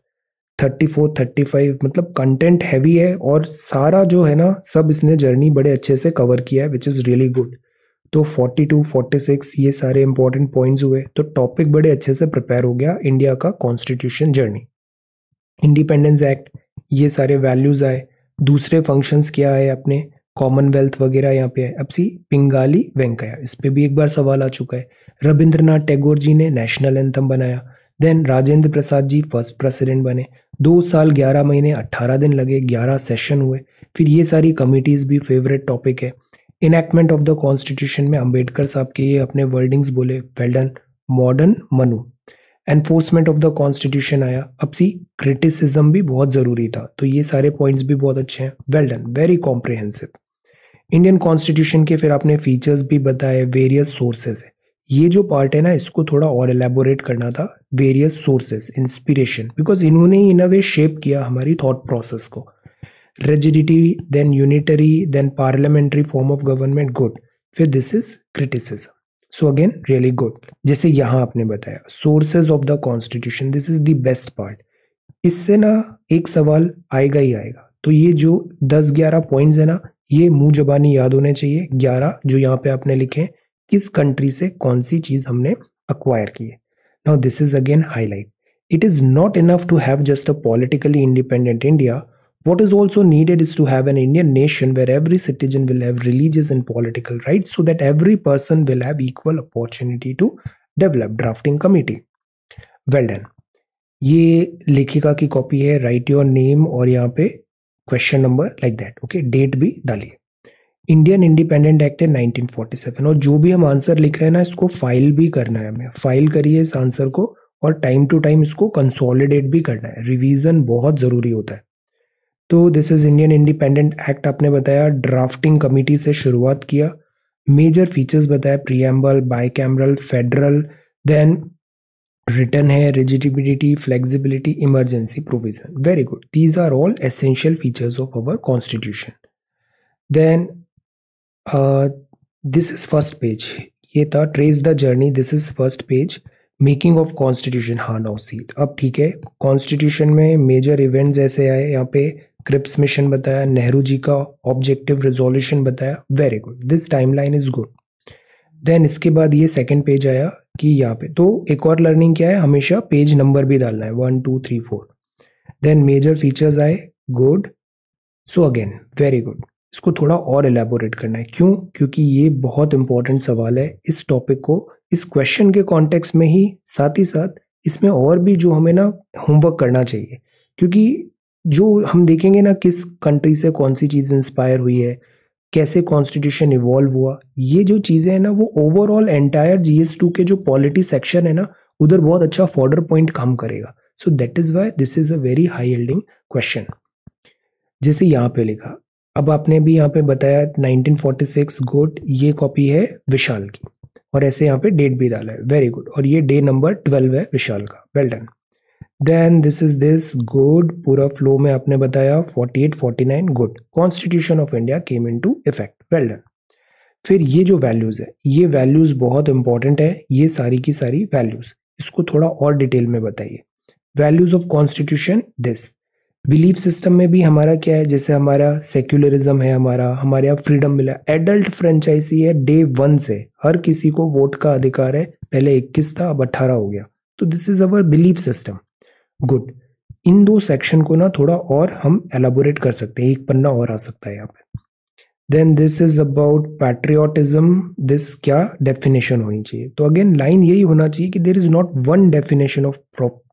A: thirty four thirty five मतलब कंटेंट हैवी है और सारा जो है ना सब इसने जर्नी बड़े अच्छे से कवर किया है विच इज़ रियली गुड तो फोर्टी टू फोर्टी सिक्स ये सारे इंपॉर्टेंट पॉइंट्स हुए तो टॉपिक बड़े अच्छे से प्रिपेयर हो गया इंडिया का कॉन्स्टिट्यूशन जर्नी इंडिपेंडेंस एक्ट ये सारे वैल्यूज़ आए दूसरे फंक्शंस क्या आए अपने कॉमनवेल्थ वगैरह यहाँ पे है अब सी पिंगाली वेंकैया इस पर भी एक बार सवाल आ चुका है रविंद्रनाथ टैगोर जी ने नेशनल एंथम बनाया then Rajendra Prasad ji first president बने दो साल ग्यारह महीने अट्ठारह दिन लगे ग्यारह सेशन हुए फिर ये सारी कमिटीज़ भी फेवरेट टॉपिक है इनैक्टमेंट ऑफ द कॉन्स्टिट्यूशन में अम्बेडकर साहब के ये अपने वर्डिंग्स बोले well done modern Manu enforcement of the constitution आया अब सी क्रिटिसिज्म भी बहुत ज़रूरी था तो ये सारे पॉइंट्स भी बहुत अच्छे हैं well done very comprehensive Indian constitution के फिर आपने फीचर्स भी बताए वेरियस सोर्सेज है ये जो पार्ट है ना इसको थोड़ा और एलेबोरेट करना था वेरियस सोर्सेस इंस्पिरेशन बिकॉज इन्होंने इन अ वे शेप किया हमारी थॉट प्रोसेस को rigidity then unitary then parliamentary form of government good फिर this is criticism so again really good जैसे यहाँ आपने बताया sources of the constitution this is the best part इससे ना एक सवाल आएगा ही आएगा तो ये जो दस ग्यारह पॉइंट्स है ना ये मुंह जबानी याद होने चाहिए ग्यारह जो यहाँ पे आपने लिखे हैं किस कंट्री से कौन सी चीज हमने अक्वायर की है now this is again highlight it is not enough to have just a politically independent India what is also needed is to have an Indian nation where every citizen will have religious and political right so that every person will have equal opportunity to develop drafting committee well done ये लेखिका की copy है right your name और यहाँ पे question number like that okay date भी डालिए Indian independent act है 1947 और जो भी हम आंसर लिख रहे हैं ना इसको फाइल भी करना है हमें फाइल करिए इस आंसर को और टाइम टू टाइम इसको कंसोलिडेट भी करना है रिवीजन बहुत ज़रूरी होता है तो this is Indian independent act आपने बताया ड्राफ्टिंग कमिटी से शुरुआत किया मेजर फीचर्स बताया preamble bicameral federal then written है rigidity flexibility emergency provision very good these are all essential features of our constitution then this is first page ये था trace the journey this is first page making of constitution हाँ नौ seat अब ठीक है constitution में major events ऐसे आए यहाँ पे क्रिप्स मिशन बताया नेहरू जी का ऑब्जेक्टिव रिजोल्यूशन बताया very good this timeline is good then इसके बाद ये सेकेंड पेज आया कि यहाँ पे तो एक और लर्निंग क्या है हमेशा पेज नंबर भी डालना है one two three four then major features आए good so again very good इसको थोड़ा और एलेबोरेट करना है क्यों क्योंकि ये बहुत इंपॉर्टेंट सवाल है इस टॉपिक को इस क्वेश्चन के कॉन्टेक्स में ही साथ ही साथ इसमें और भी जो हमें ना होमवर्क करना चाहिए क्योंकि जो हम देखेंगे ना किस कंट्री से कौन सी चीज़ इंस्पायर हुई है कैसे कॉन्स्टिट्यूशन इवॉल्व हुआ ये जो चीज़ें हैं ना वो overall entire G S two के जो पॉलिटी सेक्शन है ना उधर बहुत अच्छा फॉर्डर पॉइंट काम करेगा so that is why this is a very high yielding question जैसे यहाँ पे लिखा अब आपने भी यहाँ पे बताया 1946 गुड ये कॉपी है विशाल की और ऐसे यहाँ पे डेट भी डाला है वेरी गुड और ये डे नंबर 12 है विशाल का well done then this is this good पूरा फ्लो में आपने बताया 48 49 good constitution of India came into effect well done फिर ये जो वैल्यूज़ है ये वैल्यूज़ बहुत इंपॉर्टेंट है ये सारी की सारी वैल्यूज़ इसको थोड़ा और डिटेल में बताइए values of constitution this belief system में भी हमारा क्या है जैसे हमारा सेक्युलरिज्म है हमारा हमारे यहाँ फ्रीडम मिला एडल्ट फ्रेंचाइजी है डे वन से हर किसी को वोट का अधिकार है पहले इक्कीस था अब अट्ठारह हो गया तो this is our belief system good इन दो सेक्शन को ना थोड़ा और हम एलाबोरेट कर सकते हैं एक पन्ना और आ सकता है यहाँ पे then this is about patriotism this क्या डेफिनेशन होनी चाहिए तो अगेन लाइन यही होना चाहिए कि there is not one definition of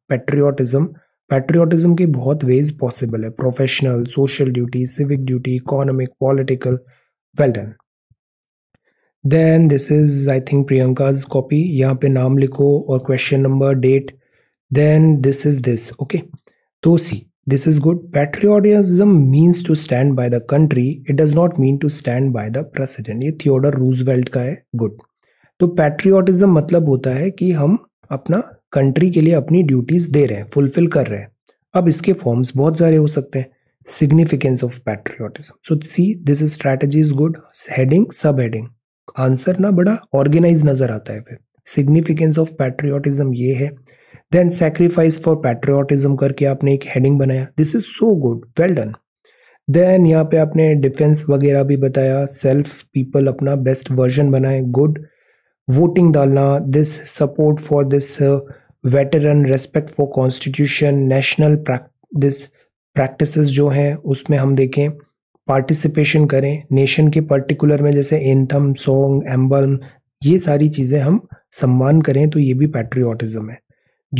A: patriotism patriotism के बहुत वेज पॉसिबल है professional social duty civic duty economic political well done then this is I think Priyanka's copy यहाँ पे नाम लिखो और question number date then this is this okay तो see this is good patriotism means to stand by the country it does not mean to stand by the president ये Theodore Roosevelt का है good तो patriotism मतलब होता है कि हम अपना कंट्री के लिए अपनी ड्यूटीज़ दे रहे हैं फुलफिल कर रहे हैं अब इसके फॉर्म्स बहुत सारे हो सकते हैं significance of patriotism so see this strategy is good heading sub heading answer ना बड़ा ऑर्गेनाइज नज़र आता है फिर सिग्निफिकेंस ऑफ पैट्रियोटिज्म ये है देन सेक्रीफाइस फॉर पैट्रियोटिज्म करके आपने एक हेडिंग बनाया this is so good well done then यहाँ पे आपने डिफेंस वगैरह भी बताया सेल्फ पीपल अपना बेस्ट वर्जन बनाए गुड वोटिंग डालना this support for this veteran respect for constitution national practice practices जो हैं उसमें हम देखें पार्टिसिपेशन करें नेशन के पर्टिकुलर में जैसे एंथम सॉन्ग एम्बल ये सारी चीज़ें हम सम्मान करें तो ये भी पैट्रियाटिज़म है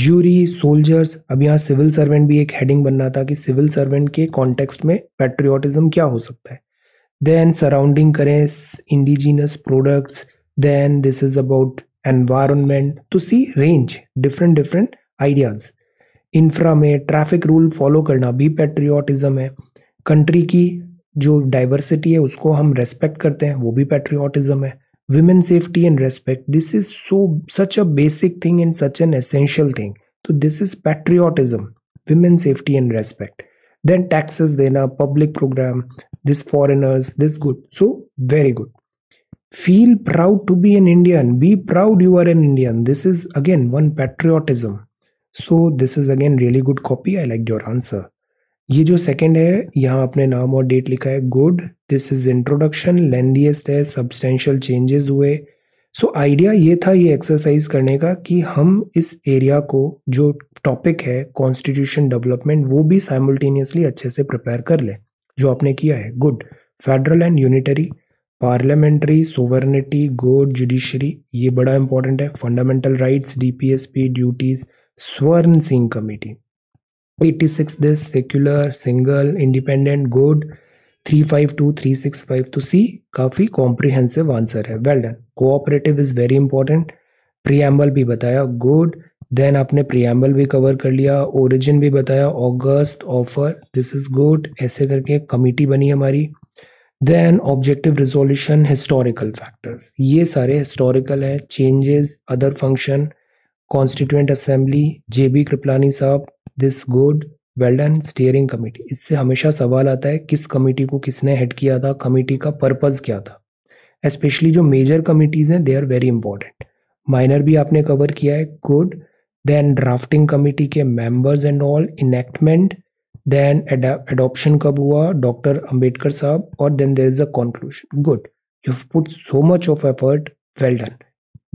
A: ज्यूरी सोल्जर्स अब यहाँ सिविल सर्वेंट भी एक हेडिंग बनना था कि सिविल सर्वेंट के कॉन्टेक्स्ट में पेट्रियाटिज्म क्या हो सकता है देन सराउंडिंग करें indigenous products then this is about environment तो see range different different ideas infra में ट्रैफिक रूल फॉलो करना भी पेट्रियाटिज़म है कंट्री की जो डाइवर्सिटी है उसको हम रेस्पेक्ट करते हैं वो भी पेट्रियाटिज़म है women safety and respect this is so such a basic thing and such an essential thing so this is patriotism women safety and respect then taxes then a public program this foreigners this good so very good feel proud to be an Indian be proud you are an Indian this is again one patriotism so this is again really good copy I like your answer ये जो second है यहाँ आपने नाम और date लिखा है good this is introduction lengthiest है सब्सटेंशियल चेंजेस हुए सो so, आइडिया ये था ये एक्सरसाइज करने का कि हम इस एरिया को जो टॉपिक है कॉन्स्टिट्यूशन डेवलपमेंट वो भी साइमल्टेनियसली अच्छे से प्रिपेयर कर लें जो आपने किया है good federal and unitary parliamentary sovereignty go judiciary ये बड़ा इंपॉर्टेंट है fundamental rights DPSP duties Swaran Singh committee 86 this secular single independent good 352 तो सी काफ़ी कॉम्प्रिहेंसिव आंसर है well done cooperative is very important preamble भी बताया गुड देन आपने preamble भी कवर कर लिया ओरिजिन भी बताया August offer this is good ऐसे करके कमेटी बनी हमारी then objective resolution historical factors ये सारे हिस्टोरिकल हैं changes other function constituent assembly J B Kripalani साहब this good well done steering committee इससे हमेशा सवाल आता है किस कमेटी को किसने हेड किया था कमेटी का पर्पज़ क्या था एस्पेशली जो मेजर कमेटीज़ हैं they are very important minor भी आपने कवर किया है गुड देन ड्राफ्टिंग कमेटी के members and all enactment then adoption कब हुआ डॉक्टर अम्बेडकर साहब और then there is a conclusion good you put so much of effort well done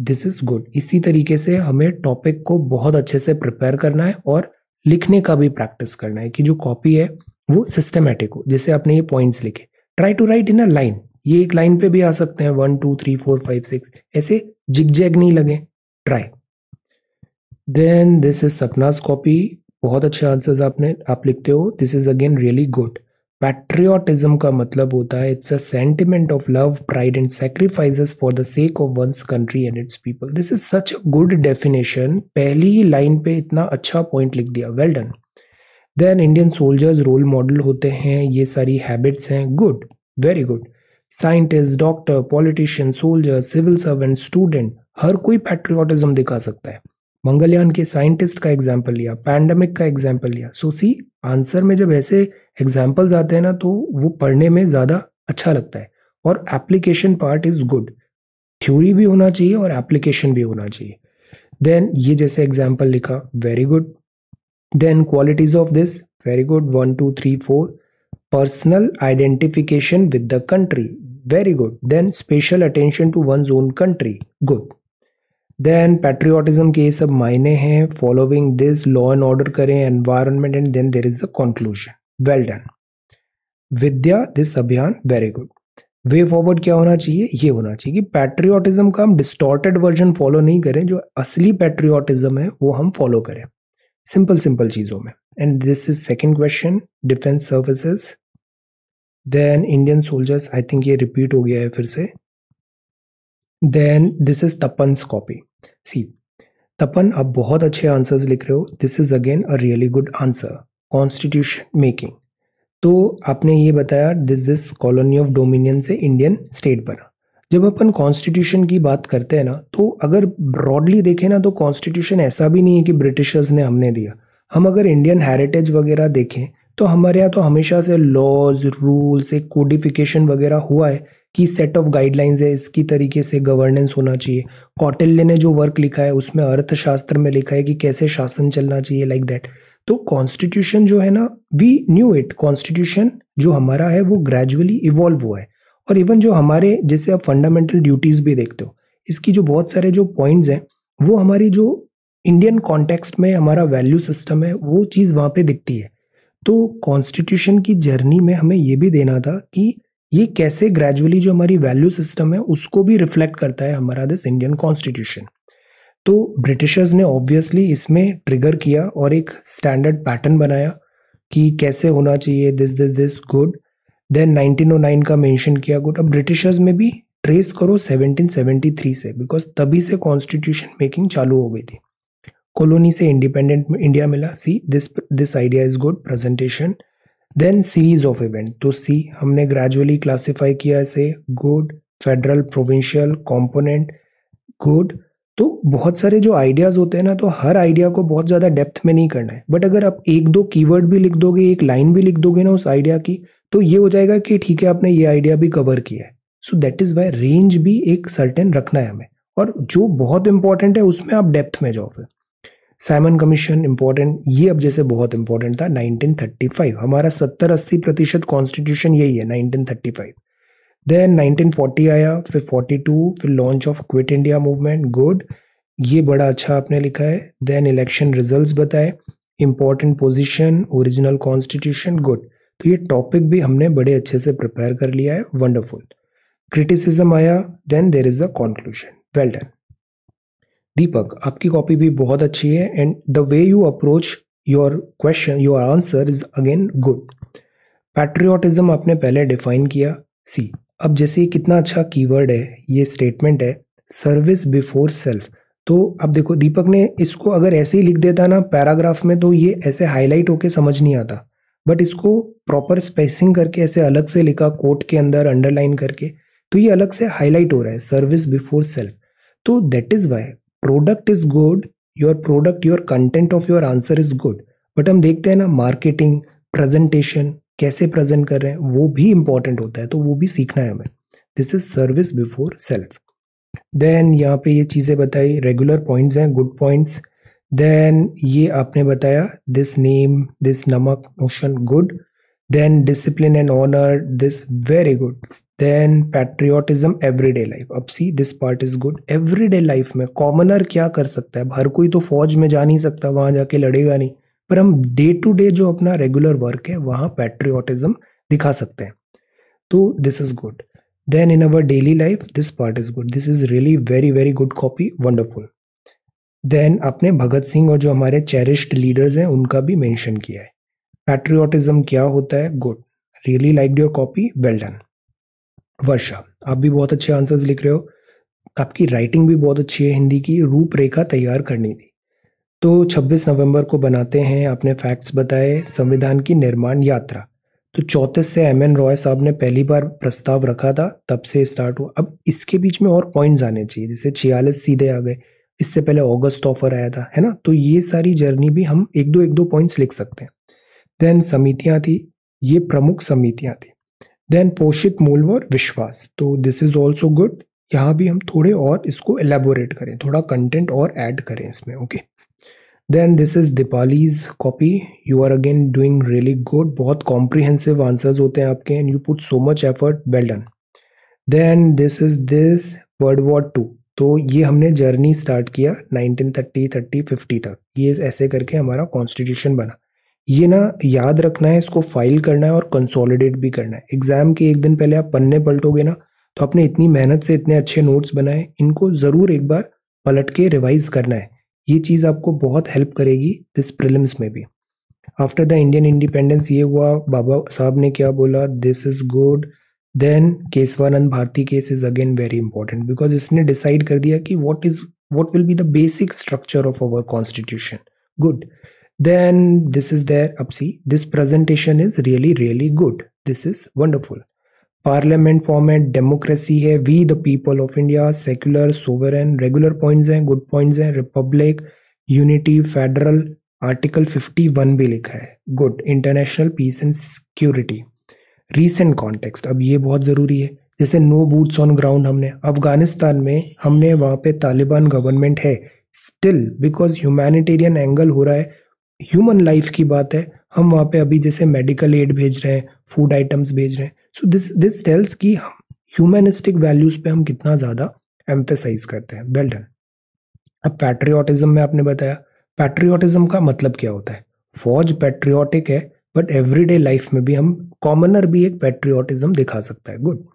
A: this is good इसी तरीके से हमें टॉपिक को बहुत अच्छे से प्रिपेयर करना है और लिखने का भी प्रैक्टिस करना है कि जो कॉपी है वो सिस्टमेटिक हो जैसे आपने ये पॉइंट्स लिखे try to write in a line ये एक लाइन पे भी आ सकते हैं one two three four five six ऐसे जिग जैग नहीं लगे try then this is Sapna's copy बहुत अच्छे आंसर्स आपने आप लिखते हो this is again really good patriotism का मतलब होता है it's a sentiment of love pride and sacrifice for the sake of one's country and its people this is such good definition पहली ही लाइन पे इतना अच्छा पॉइंट लिख दिया well done then Indian soldiers role model होते हैं ये सारी हैबिट्स हैं good very good scientist doctor politician soldier civil servant student हर कोई पैट्रियाटिज्म दिखा सकता है मंगलयान के साइंटिस्ट का एग्जाम्पल लिया पैंडमिक का एग्जाम्पल लिया सो सी आंसर में जब ऐसे एग्जाम्पल्स आते हैं ना तो वो पढ़ने में ज़्यादा अच्छा लगता है और application part is good theory भी होना चाहिए और एप्लीकेशन भी होना चाहिए देन ये जैसे एग्जाम्पल लिखा very good then qualities of this very good one two three four personal identification with the country very good then special attention to one own country good then patriotism के ये सब मायने हैं following this law and order करें environment and then there is the conclusion well done Vidya this अभियान very good way forward क्या होना चाहिए ये होना चाहिए कि पैट्रियाटिज्म का हम डिस्टॉर्टेड वर्जन फॉलो नहीं करें जो असली पैट्रियाटिज्म है वो हम फॉलो करें सिंपल सिंपल चीज़ों में and this is second question defence services then Indian soldiers I think ये रिपीट हो गया है फिर से then this is Tapan's copy see Tapan आप बहुत अच्छे आंसर्स लिख रहे हो this is again a really good answer constitution making तो आपने ये बताया this this colony of dominion से इंडियन स्टेट बना जब अपन कॉन्स्टिट्यूशन की बात करते हैं ना तो अगर ब्रॉडली देखें ना तो कॉन्स्टिट्यूशन ऐसा भी नहीं है कि ब्रिटिशर्स ने हमने दिया हम अगर इंडियन हेरिटेज वगैरह देखें तो हमारे यहाँ तो हमेशा से लॉज रूल्स एक कोडिफिकेशन वगैरह हुआ है की सेट ऑफ गाइडलाइंस है इसकी तरीके से गवर्नेंस होना चाहिए कौटिल्य ने जो वर्क लिखा है उसमें अर्थशास्त्र में लिखा है कि कैसे शासन चलना चाहिए लाइक like दैट तो कॉन्स्टिट्यूशन जो है ना वी न्यू इट कॉन्स्टिट्यूशन जो हमारा है वो ग्रेजुअली इवॉल्व हुआ है और इवन जो हमारे जैसे आप फंडामेंटल ड्यूटीज़ भी देखते हो इसकी जो बहुत सारे जो पॉइंट्स हैं वो हमारी जो इंडियन कॉन्टेक्स्ट में हमारा वैल्यू सिस्टम है वो चीज़ वहाँ पे दिखती है तो कॉन्स्टिट्यूशन की जर्नी में हमें ये भी देना था कि ये कैसे ग्रेजुअली जो हमारी वैल्यू सिस्टम है उसको भी रिफ्लेक्ट करता है हमारा दिस इंडियन कॉन्स्टिट्यूशन तो ब्रिटिशर्स ने ऑब्वियसली इसमें ट्रिगर किया और एक स्टैंडर्ड पैटर्न बनाया कि कैसे होना चाहिए this this this good then 1909 का मेंशन किया गुड अब ब्रिटिशर्स में भी ट्रेस करो 1773 से बिकॉज तभी से कॉन्स्टिट्यूशन मेकिंग चालू हो गई थी कॉलोनी से इंडिपेंडेंट इंडिया मिला see this this idea is good presentation then series of event तो सी हमने ग्रेजुअली क्लासिफाई किया इसे good federal provincial component good तो बहुत सारे जो आइडियाज होते हैं ना तो हर आइडिया को बहुत ज़्यादा डेप्थ में नहीं करना है बट अगर आप एक दो कीवर्ड भी लिख दोगे एक लाइन भी लिख दोगे ना उस आइडिया की तो ये हो जाएगा कि ठीक है आपने ये आइडिया भी कवर किया है so that is wide range भी एक सर्टेन रखना है हमें और जो बहुत इंपॉर्टेंट है उसमें आप डेप्थ में जाओ फिर साइमन कमीशन इंपॉर्टेंट ये अब जैसे बहुत इंपॉर्टेंट था 1935 हमारा 70 अस्सी प्रतिशत कॉन्स्टिट्यूशन यही है 1935 देन 1940 आया फिर 42 फिर launch of quit India movement good ये बड़ा अच्छा आपने लिखा है देन इलेक्शन रिजल्ट्स बताए important position original constitution good तो ये टॉपिक भी हमने बड़े अच्छे से प्रिपेयर कर लिया है वंडरफुल क्रिटिसिज्म आया then there is a conclusion well done Deepak आपकी कॉपी भी बहुत अच्छी है and the way you approach your question your answer is again good patriotism आपने पहले डिफाइन किया सी अब जैसे कितना अच्छा कीवर्ड है ये स्टेटमेंट है सर्विस बिफोर सेल्फ तो अब देखो दीपक ने इसको अगर ऐसे ही लिख देता ना पैराग्राफ में तो ये ऐसे हाईलाइट होके समझ नहीं आता बट इसको प्रॉपर स्पेसिंग करके ऐसे अलग से लिखा कोट के अंदर अंडरलाइन करके तो ये अलग से हाईलाइट हो रहा है सर्विस बिफोर सेल्फ तो that is why product is good your product your content of your answer is good but हम देखते हैं ना मार्केटिंग प्रेजेंटेशन कैसे प्रेजेंट कर रहे हैं वो भी इंपॉर्टेंट होता है तो वो भी सीखना है हमें this is service before self then यहाँ पे ये चीज़ें बताई रेगुलर पॉइंट्स हैं गुड पॉइंट्स देन ये आपने बताया दिस नेम दिस नमक motion good then discipline and honour this very good then every everyday life अब see this part is good everyday life में कॉमनर क्या कर सकता है हर कोई तो फौज में जा नहीं सकता वहाँ जाके लड़ेगा नहीं पर हम डे टू डे जो अपना रेगुलर वर्क है वहाँ पैट्रियोटिज्म दिखा सकते हैं तो this is good then in our daily life this part is good this is really very very good copy wonderful then आपने भगत सिंह और जो हमारे चेरिश्ड लीडर्स हैं उनका भी मैंशन किया है पैट्रियोटिज्म क्या होता है good really like your copy well done Varsha आप भी बहुत अच्छे आंसर्स लिख रहे हो आपकी राइटिंग भी बहुत अच्छी है हिंदी की रूपरेखा तैयार करनी थी तो 26 नवंबर को बनाते हैं आपने फैक्ट्स बताए संविधान की निर्माण यात्रा तो चौतीस से एम एन रॉय साहब ने पहली बार प्रस्ताव रखा था तब से स्टार्ट हुआ अब इसके बीच में और पॉइंट्स आने चाहिए जैसे छियालीस सीधे आ गए इससे पहले ऑगस्ट ऑफर आया था है ना तो ये सारी जर्नी भी हम एक दो एक दो पॉइंट्स लिख सकते हैं देन समितियाँ थी ये प्रमुख समितियाँ थी देन पोषित मूल और विश्वास तो दिस इज ऑल्सो गुड यहाँ भी हम थोड़े और इसको एलेबोरेट करें थोड़ा कंटेंट और ऐड करें इसमें okay then this is Deepali's copy you are again doing really good बहुत कॉम्प्रिहेंसिव आंसर्स होते हैं आपके and you put so much effort well done then this is this world war two तो ये हमने जर्नी स्टार्ट किया 1930 30 50 तक ये ऐसे करके हमारा कॉन्स्टिट्यूशन बना ये ना याद रखना है इसको फाइल करना है और कंसोलिडेट भी करना है एग्जाम के एक दिन पहले आप पन्ने पलटोगे ना तो आपने इतनी मेहनत से इतने अच्छे नोट्स बनाए इनको ज़रूर एक बार पलट के रिवाइज करना है ये चीज़ आपको बहुत हेल्प करेगी दिस प्रिलिम्स में भी आफ्टर द इंडियन इंडिपेंडेंस ये हुआ बाबा साहब ने क्या बोला this is good then Kesavananda Bharati case is again very important because इसने डिसाइड कर दिया कि what is what will be the basic structure of our constitution good then this is there up see this presentation is really really good this is wonderful parliament format democracy है we the people of India secular sovereign regular points हैं good points हैं republic unity federal article 51 भी लिखा है good international peace and security recent context अब ये बहुत ज़रूरी है जैसे नो बूट्स ऑन ग्राउंड हमने अफगानिस्तान में हमने वहाँ पे तालिबान गवर्नमेंट है स्टिल बिकॉज ह्यूमैनिटेरियन एंगल हो रहा है ह्यूमन लाइफ की बात है हम वहाँ पे अभी जैसे मेडिकल एड भेज रहे हैं फूड आइटम्स भेज रहे हैं सो दिस दिस टेल्स कि हम ह्यूमनिस्टिक वैल्यूज पे हम कितना ज़्यादा एम्फेसाइज करते हैं वेल डन अब पैट्रियाटिज्म में आपने बताया पैट्रियाटिज्म का मतलब क्या होता है फौज पैट्रियाटिक है बट एवरीडे लाइफ में भी हम कॉमनर भी एक पैट्रियाटिज्म दिखा सकता है good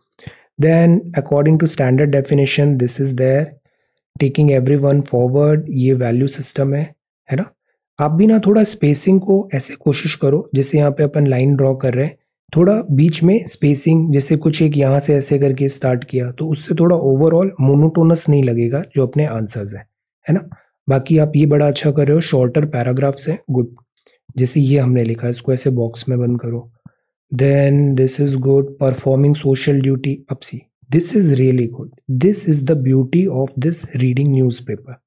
A: then according to standard definition this is their taking every one forward ये वैल्यू सिस्टम है है ना आप भी ना थोड़ा स्पेसिंग को ऐसे कोशिश करो जैसे यहाँ पे अपन लाइन ड्रॉ कर रहे हैं थोड़ा बीच में स्पेसिंग जैसे कुछ एक यहाँ से ऐसे करके स्टार्ट किया तो उससे थोड़ा ओवरऑल मोनोटोनस नहीं लगेगा जो अपने आंसर्स हैं है ना बाकी आप ये बड़ा अच्छा कर रहे हो शॉर्टर पैराग्राफ्स हैं गुड जैसे ये हमने लिखा इसको ऐसे बॉक्स में बंद करो then this is good performing social duty अपसी this is really good this is the beauty of this reading newspaper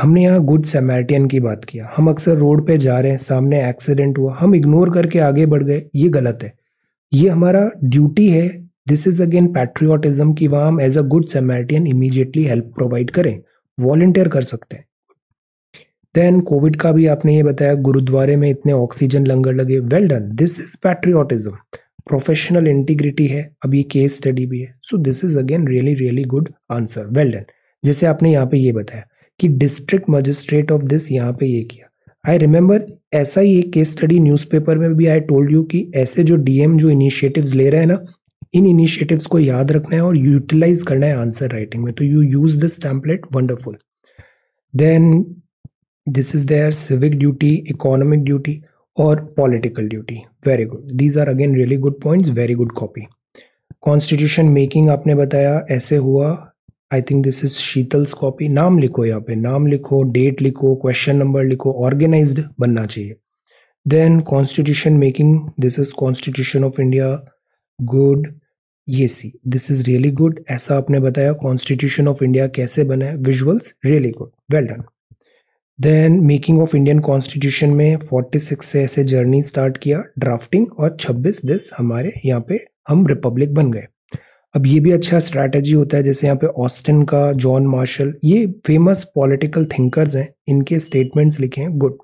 A: हमने यहाँ गुड समैटियन की बात किया हम अक्सर रोड पे जा रहे हैं सामने एक्सीडेंट हुआ हम इग्नोर करके आगे बढ़ गए ये गलत है ये हमारा ड्यूटी है दिस इज अगेन पैट्रियोटिज्म की वहाँ हम as a good Samaritan immediately help provide करें वॉल्टियर कर सकते हैं देन कोविड का भी आपने ये बताया गुरुद्वारे में इतने ऑक्सीजन लंगर लगे well done this is patriotism professional integrity है अब ये केस स्टडी भी है so this is again really really good answer well done जैसे आपने यहाँ पे ये बताया कि डिस्ट्रिक्ट मजिस्ट्रेट ऑफ दिस यहाँ पे ये किया आई रिमेम्बर ऐसा ही एक केस स्टडी न्यूज़पेपर में भी आई टोल्ड यू कि ऐसे जो डीएम जो इनिशिएटिव्स ले रहे हैं ना इन इनिशिएटिव्स को याद रखना है और यूटिलाइज करना है आंसर राइटिंग में तो you use this template wonderful then this is their civic duty economic duty और political duty very good these are again really good points very good copy constitution making आपने बताया ऐसे हुआ I think this is Sheetal's copy नाम लिखो यहाँ पे नाम लिखो डेट लिखो क्वेश्चन नंबर लिखो ऑर्गेनाइज बनना चाहिए then constitution making this is constitution of India good ये see this is really good ऐसा आपने बताया कॉन्स्टिट्यूशन ऑफ इंडिया कैसे बना है visuals really good well done then making of Indian constitution में 46 से ऐसे जर्नी स्टार्ट किया ड्राफ्टिंग और 26 दिस हमारे यहाँ पे हम रिपब्लिक बन गए अब ये भी अच्छा स्ट्रैटेजी होता है जैसे यहाँ पे ऑस्टिन का जॉन मार्शल ये फेमस पॉलिटिकल थिंकर्स हैं इनके स्टेटमेंट्स लिखे हैं good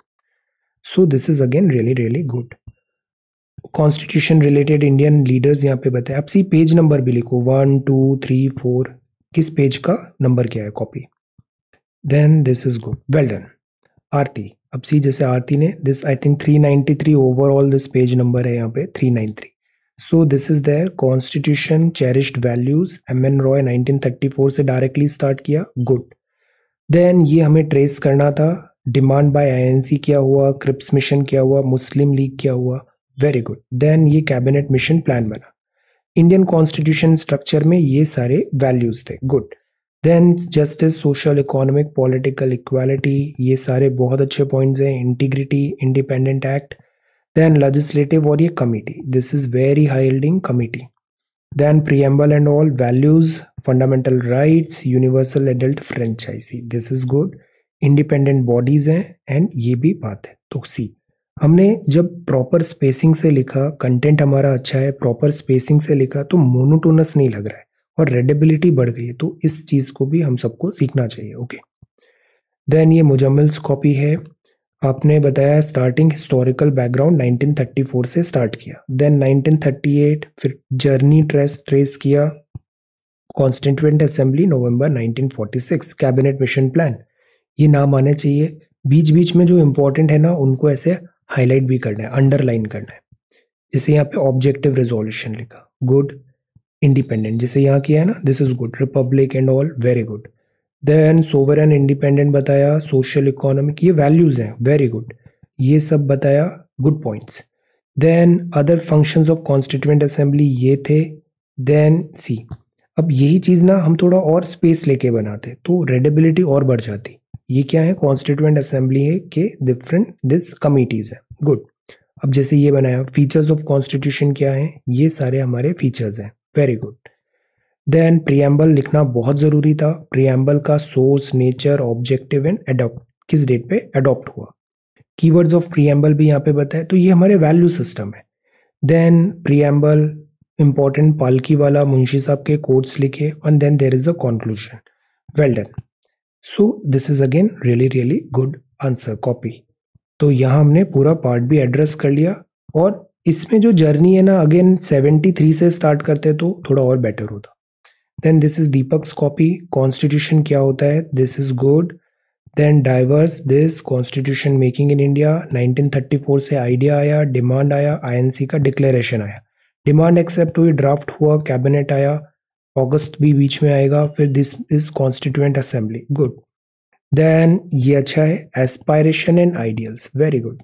A: so this is again really really good constitution related Indian leaders यहाँ पे बताए अब सी पेज नंबर भी लिखो वन टू थ्री फोर किस पेज का नंबर क्या है copy then this is good well done Aarti अब सी जैसे आरती ने this I think three overall this page number है यहाँ पे three so this is their constitution cherished values M N Roy 1934 से डायरेक्टली स्टार्ट किया गुड देन ये हमें ट्रेस करना था डिमांड बाय आईएनसी क्या हुआ क्रिप्स मिशन क्या हुआ मुस्लिम लीग क्या हुआ वेरी गुड देन ये कैबिनेट मिशन प्लान बना इंडियन कॉन्स्टिट्यूशन स्ट्रक्चर में ये सारे वैल्यूज थे good then justice social economic political equality ये सारे बहुत अच्छे पॉइंट्स हैं integrity independent act Then legislative or a committee. This is very high yielding committee. Then preamble and all values, fundamental rights, universal adult franchise. This is good. Independent bodies हैं and ये भी बात है तो see हमने जब proper spacing से लिखा कंटेंट हमारा अच्छा है प्रॉपर स्पेसिंग से लिखा तो मोनोटोनस नहीं लग रहा है और रेडेबिलिटी बढ़ गई है तो इस चीज़ को भी हम सबको सीखना चाहिए ओके देन ये मुजम्मल्स कॉपी है आपने बताया स्टार्टिंग हिस्टोरिकल बैकग्राउंड 1934 से स्टार्ट किया देन 1938 फिर जर्नी ट्रेस ट्रेस किया constituent assembly November 1946 cabinet mission plan ये नाम आने चाहिए बीच बीच में जो इम्पोर्टेंट है ना उनको ऐसे हाईलाइट भी करना है अंडरलाइन करना है जैसे यहाँ पे ऑब्जेक्टिव रेजोल्यूशन लिखा गुड इंडिपेंडेंट जैसे यहाँ किया है ना this is good republic and all very good then sovereign independent बताया सोशल इकोनॉमिक ये वैल्यूज़ हैं वेरी गुड ये सब बताया good points then other functions of constituent assembly ये थे देन सी अब यही चीज़ ना हम थोड़ा और स्पेस लेके बनाते तो रेडेबिलिटी और बढ़ जाती ये क्या है कॉन्स्टिट्यूंट असेंबली है के डिफरेंट दिस कमिटीज़ है गुड अब जैसे ये बनाया फीचर्स ऑफ कॉन्स्टिट्यूशन क्या है ये सारे हमारे फीचर्स हैं वेरी गुड देन प्रियम्बल लिखना बहुत ज़रूरी था प्रियम्बल का source nature objective and adopt किस डेट पे अडोप्ट हुआ कीवर्ड्स ऑफ प्रियम्बल भी यहाँ पे बताए तो ये हमारे वैल्यू सिस्टम है then preamble important Palkhivala Munshi साहब के कोर्ट्स लिखे and then there is a conclusion well done so this is again really really good answer copy तो यहाँ हमने पूरा पार्ट भी एड्रेस कर लिया और इसमें जो जर्नी है ना अगेन 73 से स्टार्ट करते तो थोड़ा और बेटर होता then this is Deepak's copy constitution क्या होता है this is good then diverse this constitution making in India 1934 से आइडिया आया डिमांड आया आईएनसी का डिक्लेरेशन आया डिमांड एक्सेप्ट हुई ड्राफ्ट हुआ कैबिनेट आया अगस्त भी बीच में आएगा फिर this is constituent assembly good then ये अच्छा है aspiration and ideals very good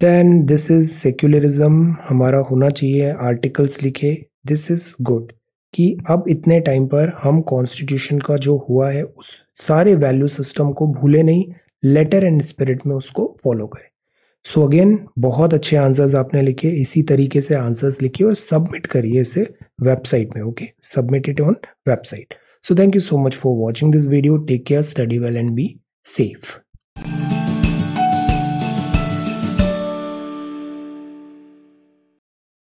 A: then this is secularism हमारा होना चाहिए आर्टिकल्स लिखे दिस इज गुड कि अब इतने टाइम पर हम कॉन्स्टिट्यूशन का जो हुआ है उस सारे वैल्यू सिस्टम को भूले नहीं लेटर एंड स्पिरिट में उसको फॉलो करें सो so अगेन बहुत अच्छे आंसर्स आपने लिखे इसी तरीके से आंसर्स लिखिए और सबमिट करिए इसे वेबसाइट में okay submit it on website so thank you so much for watching this video take care study well and be safe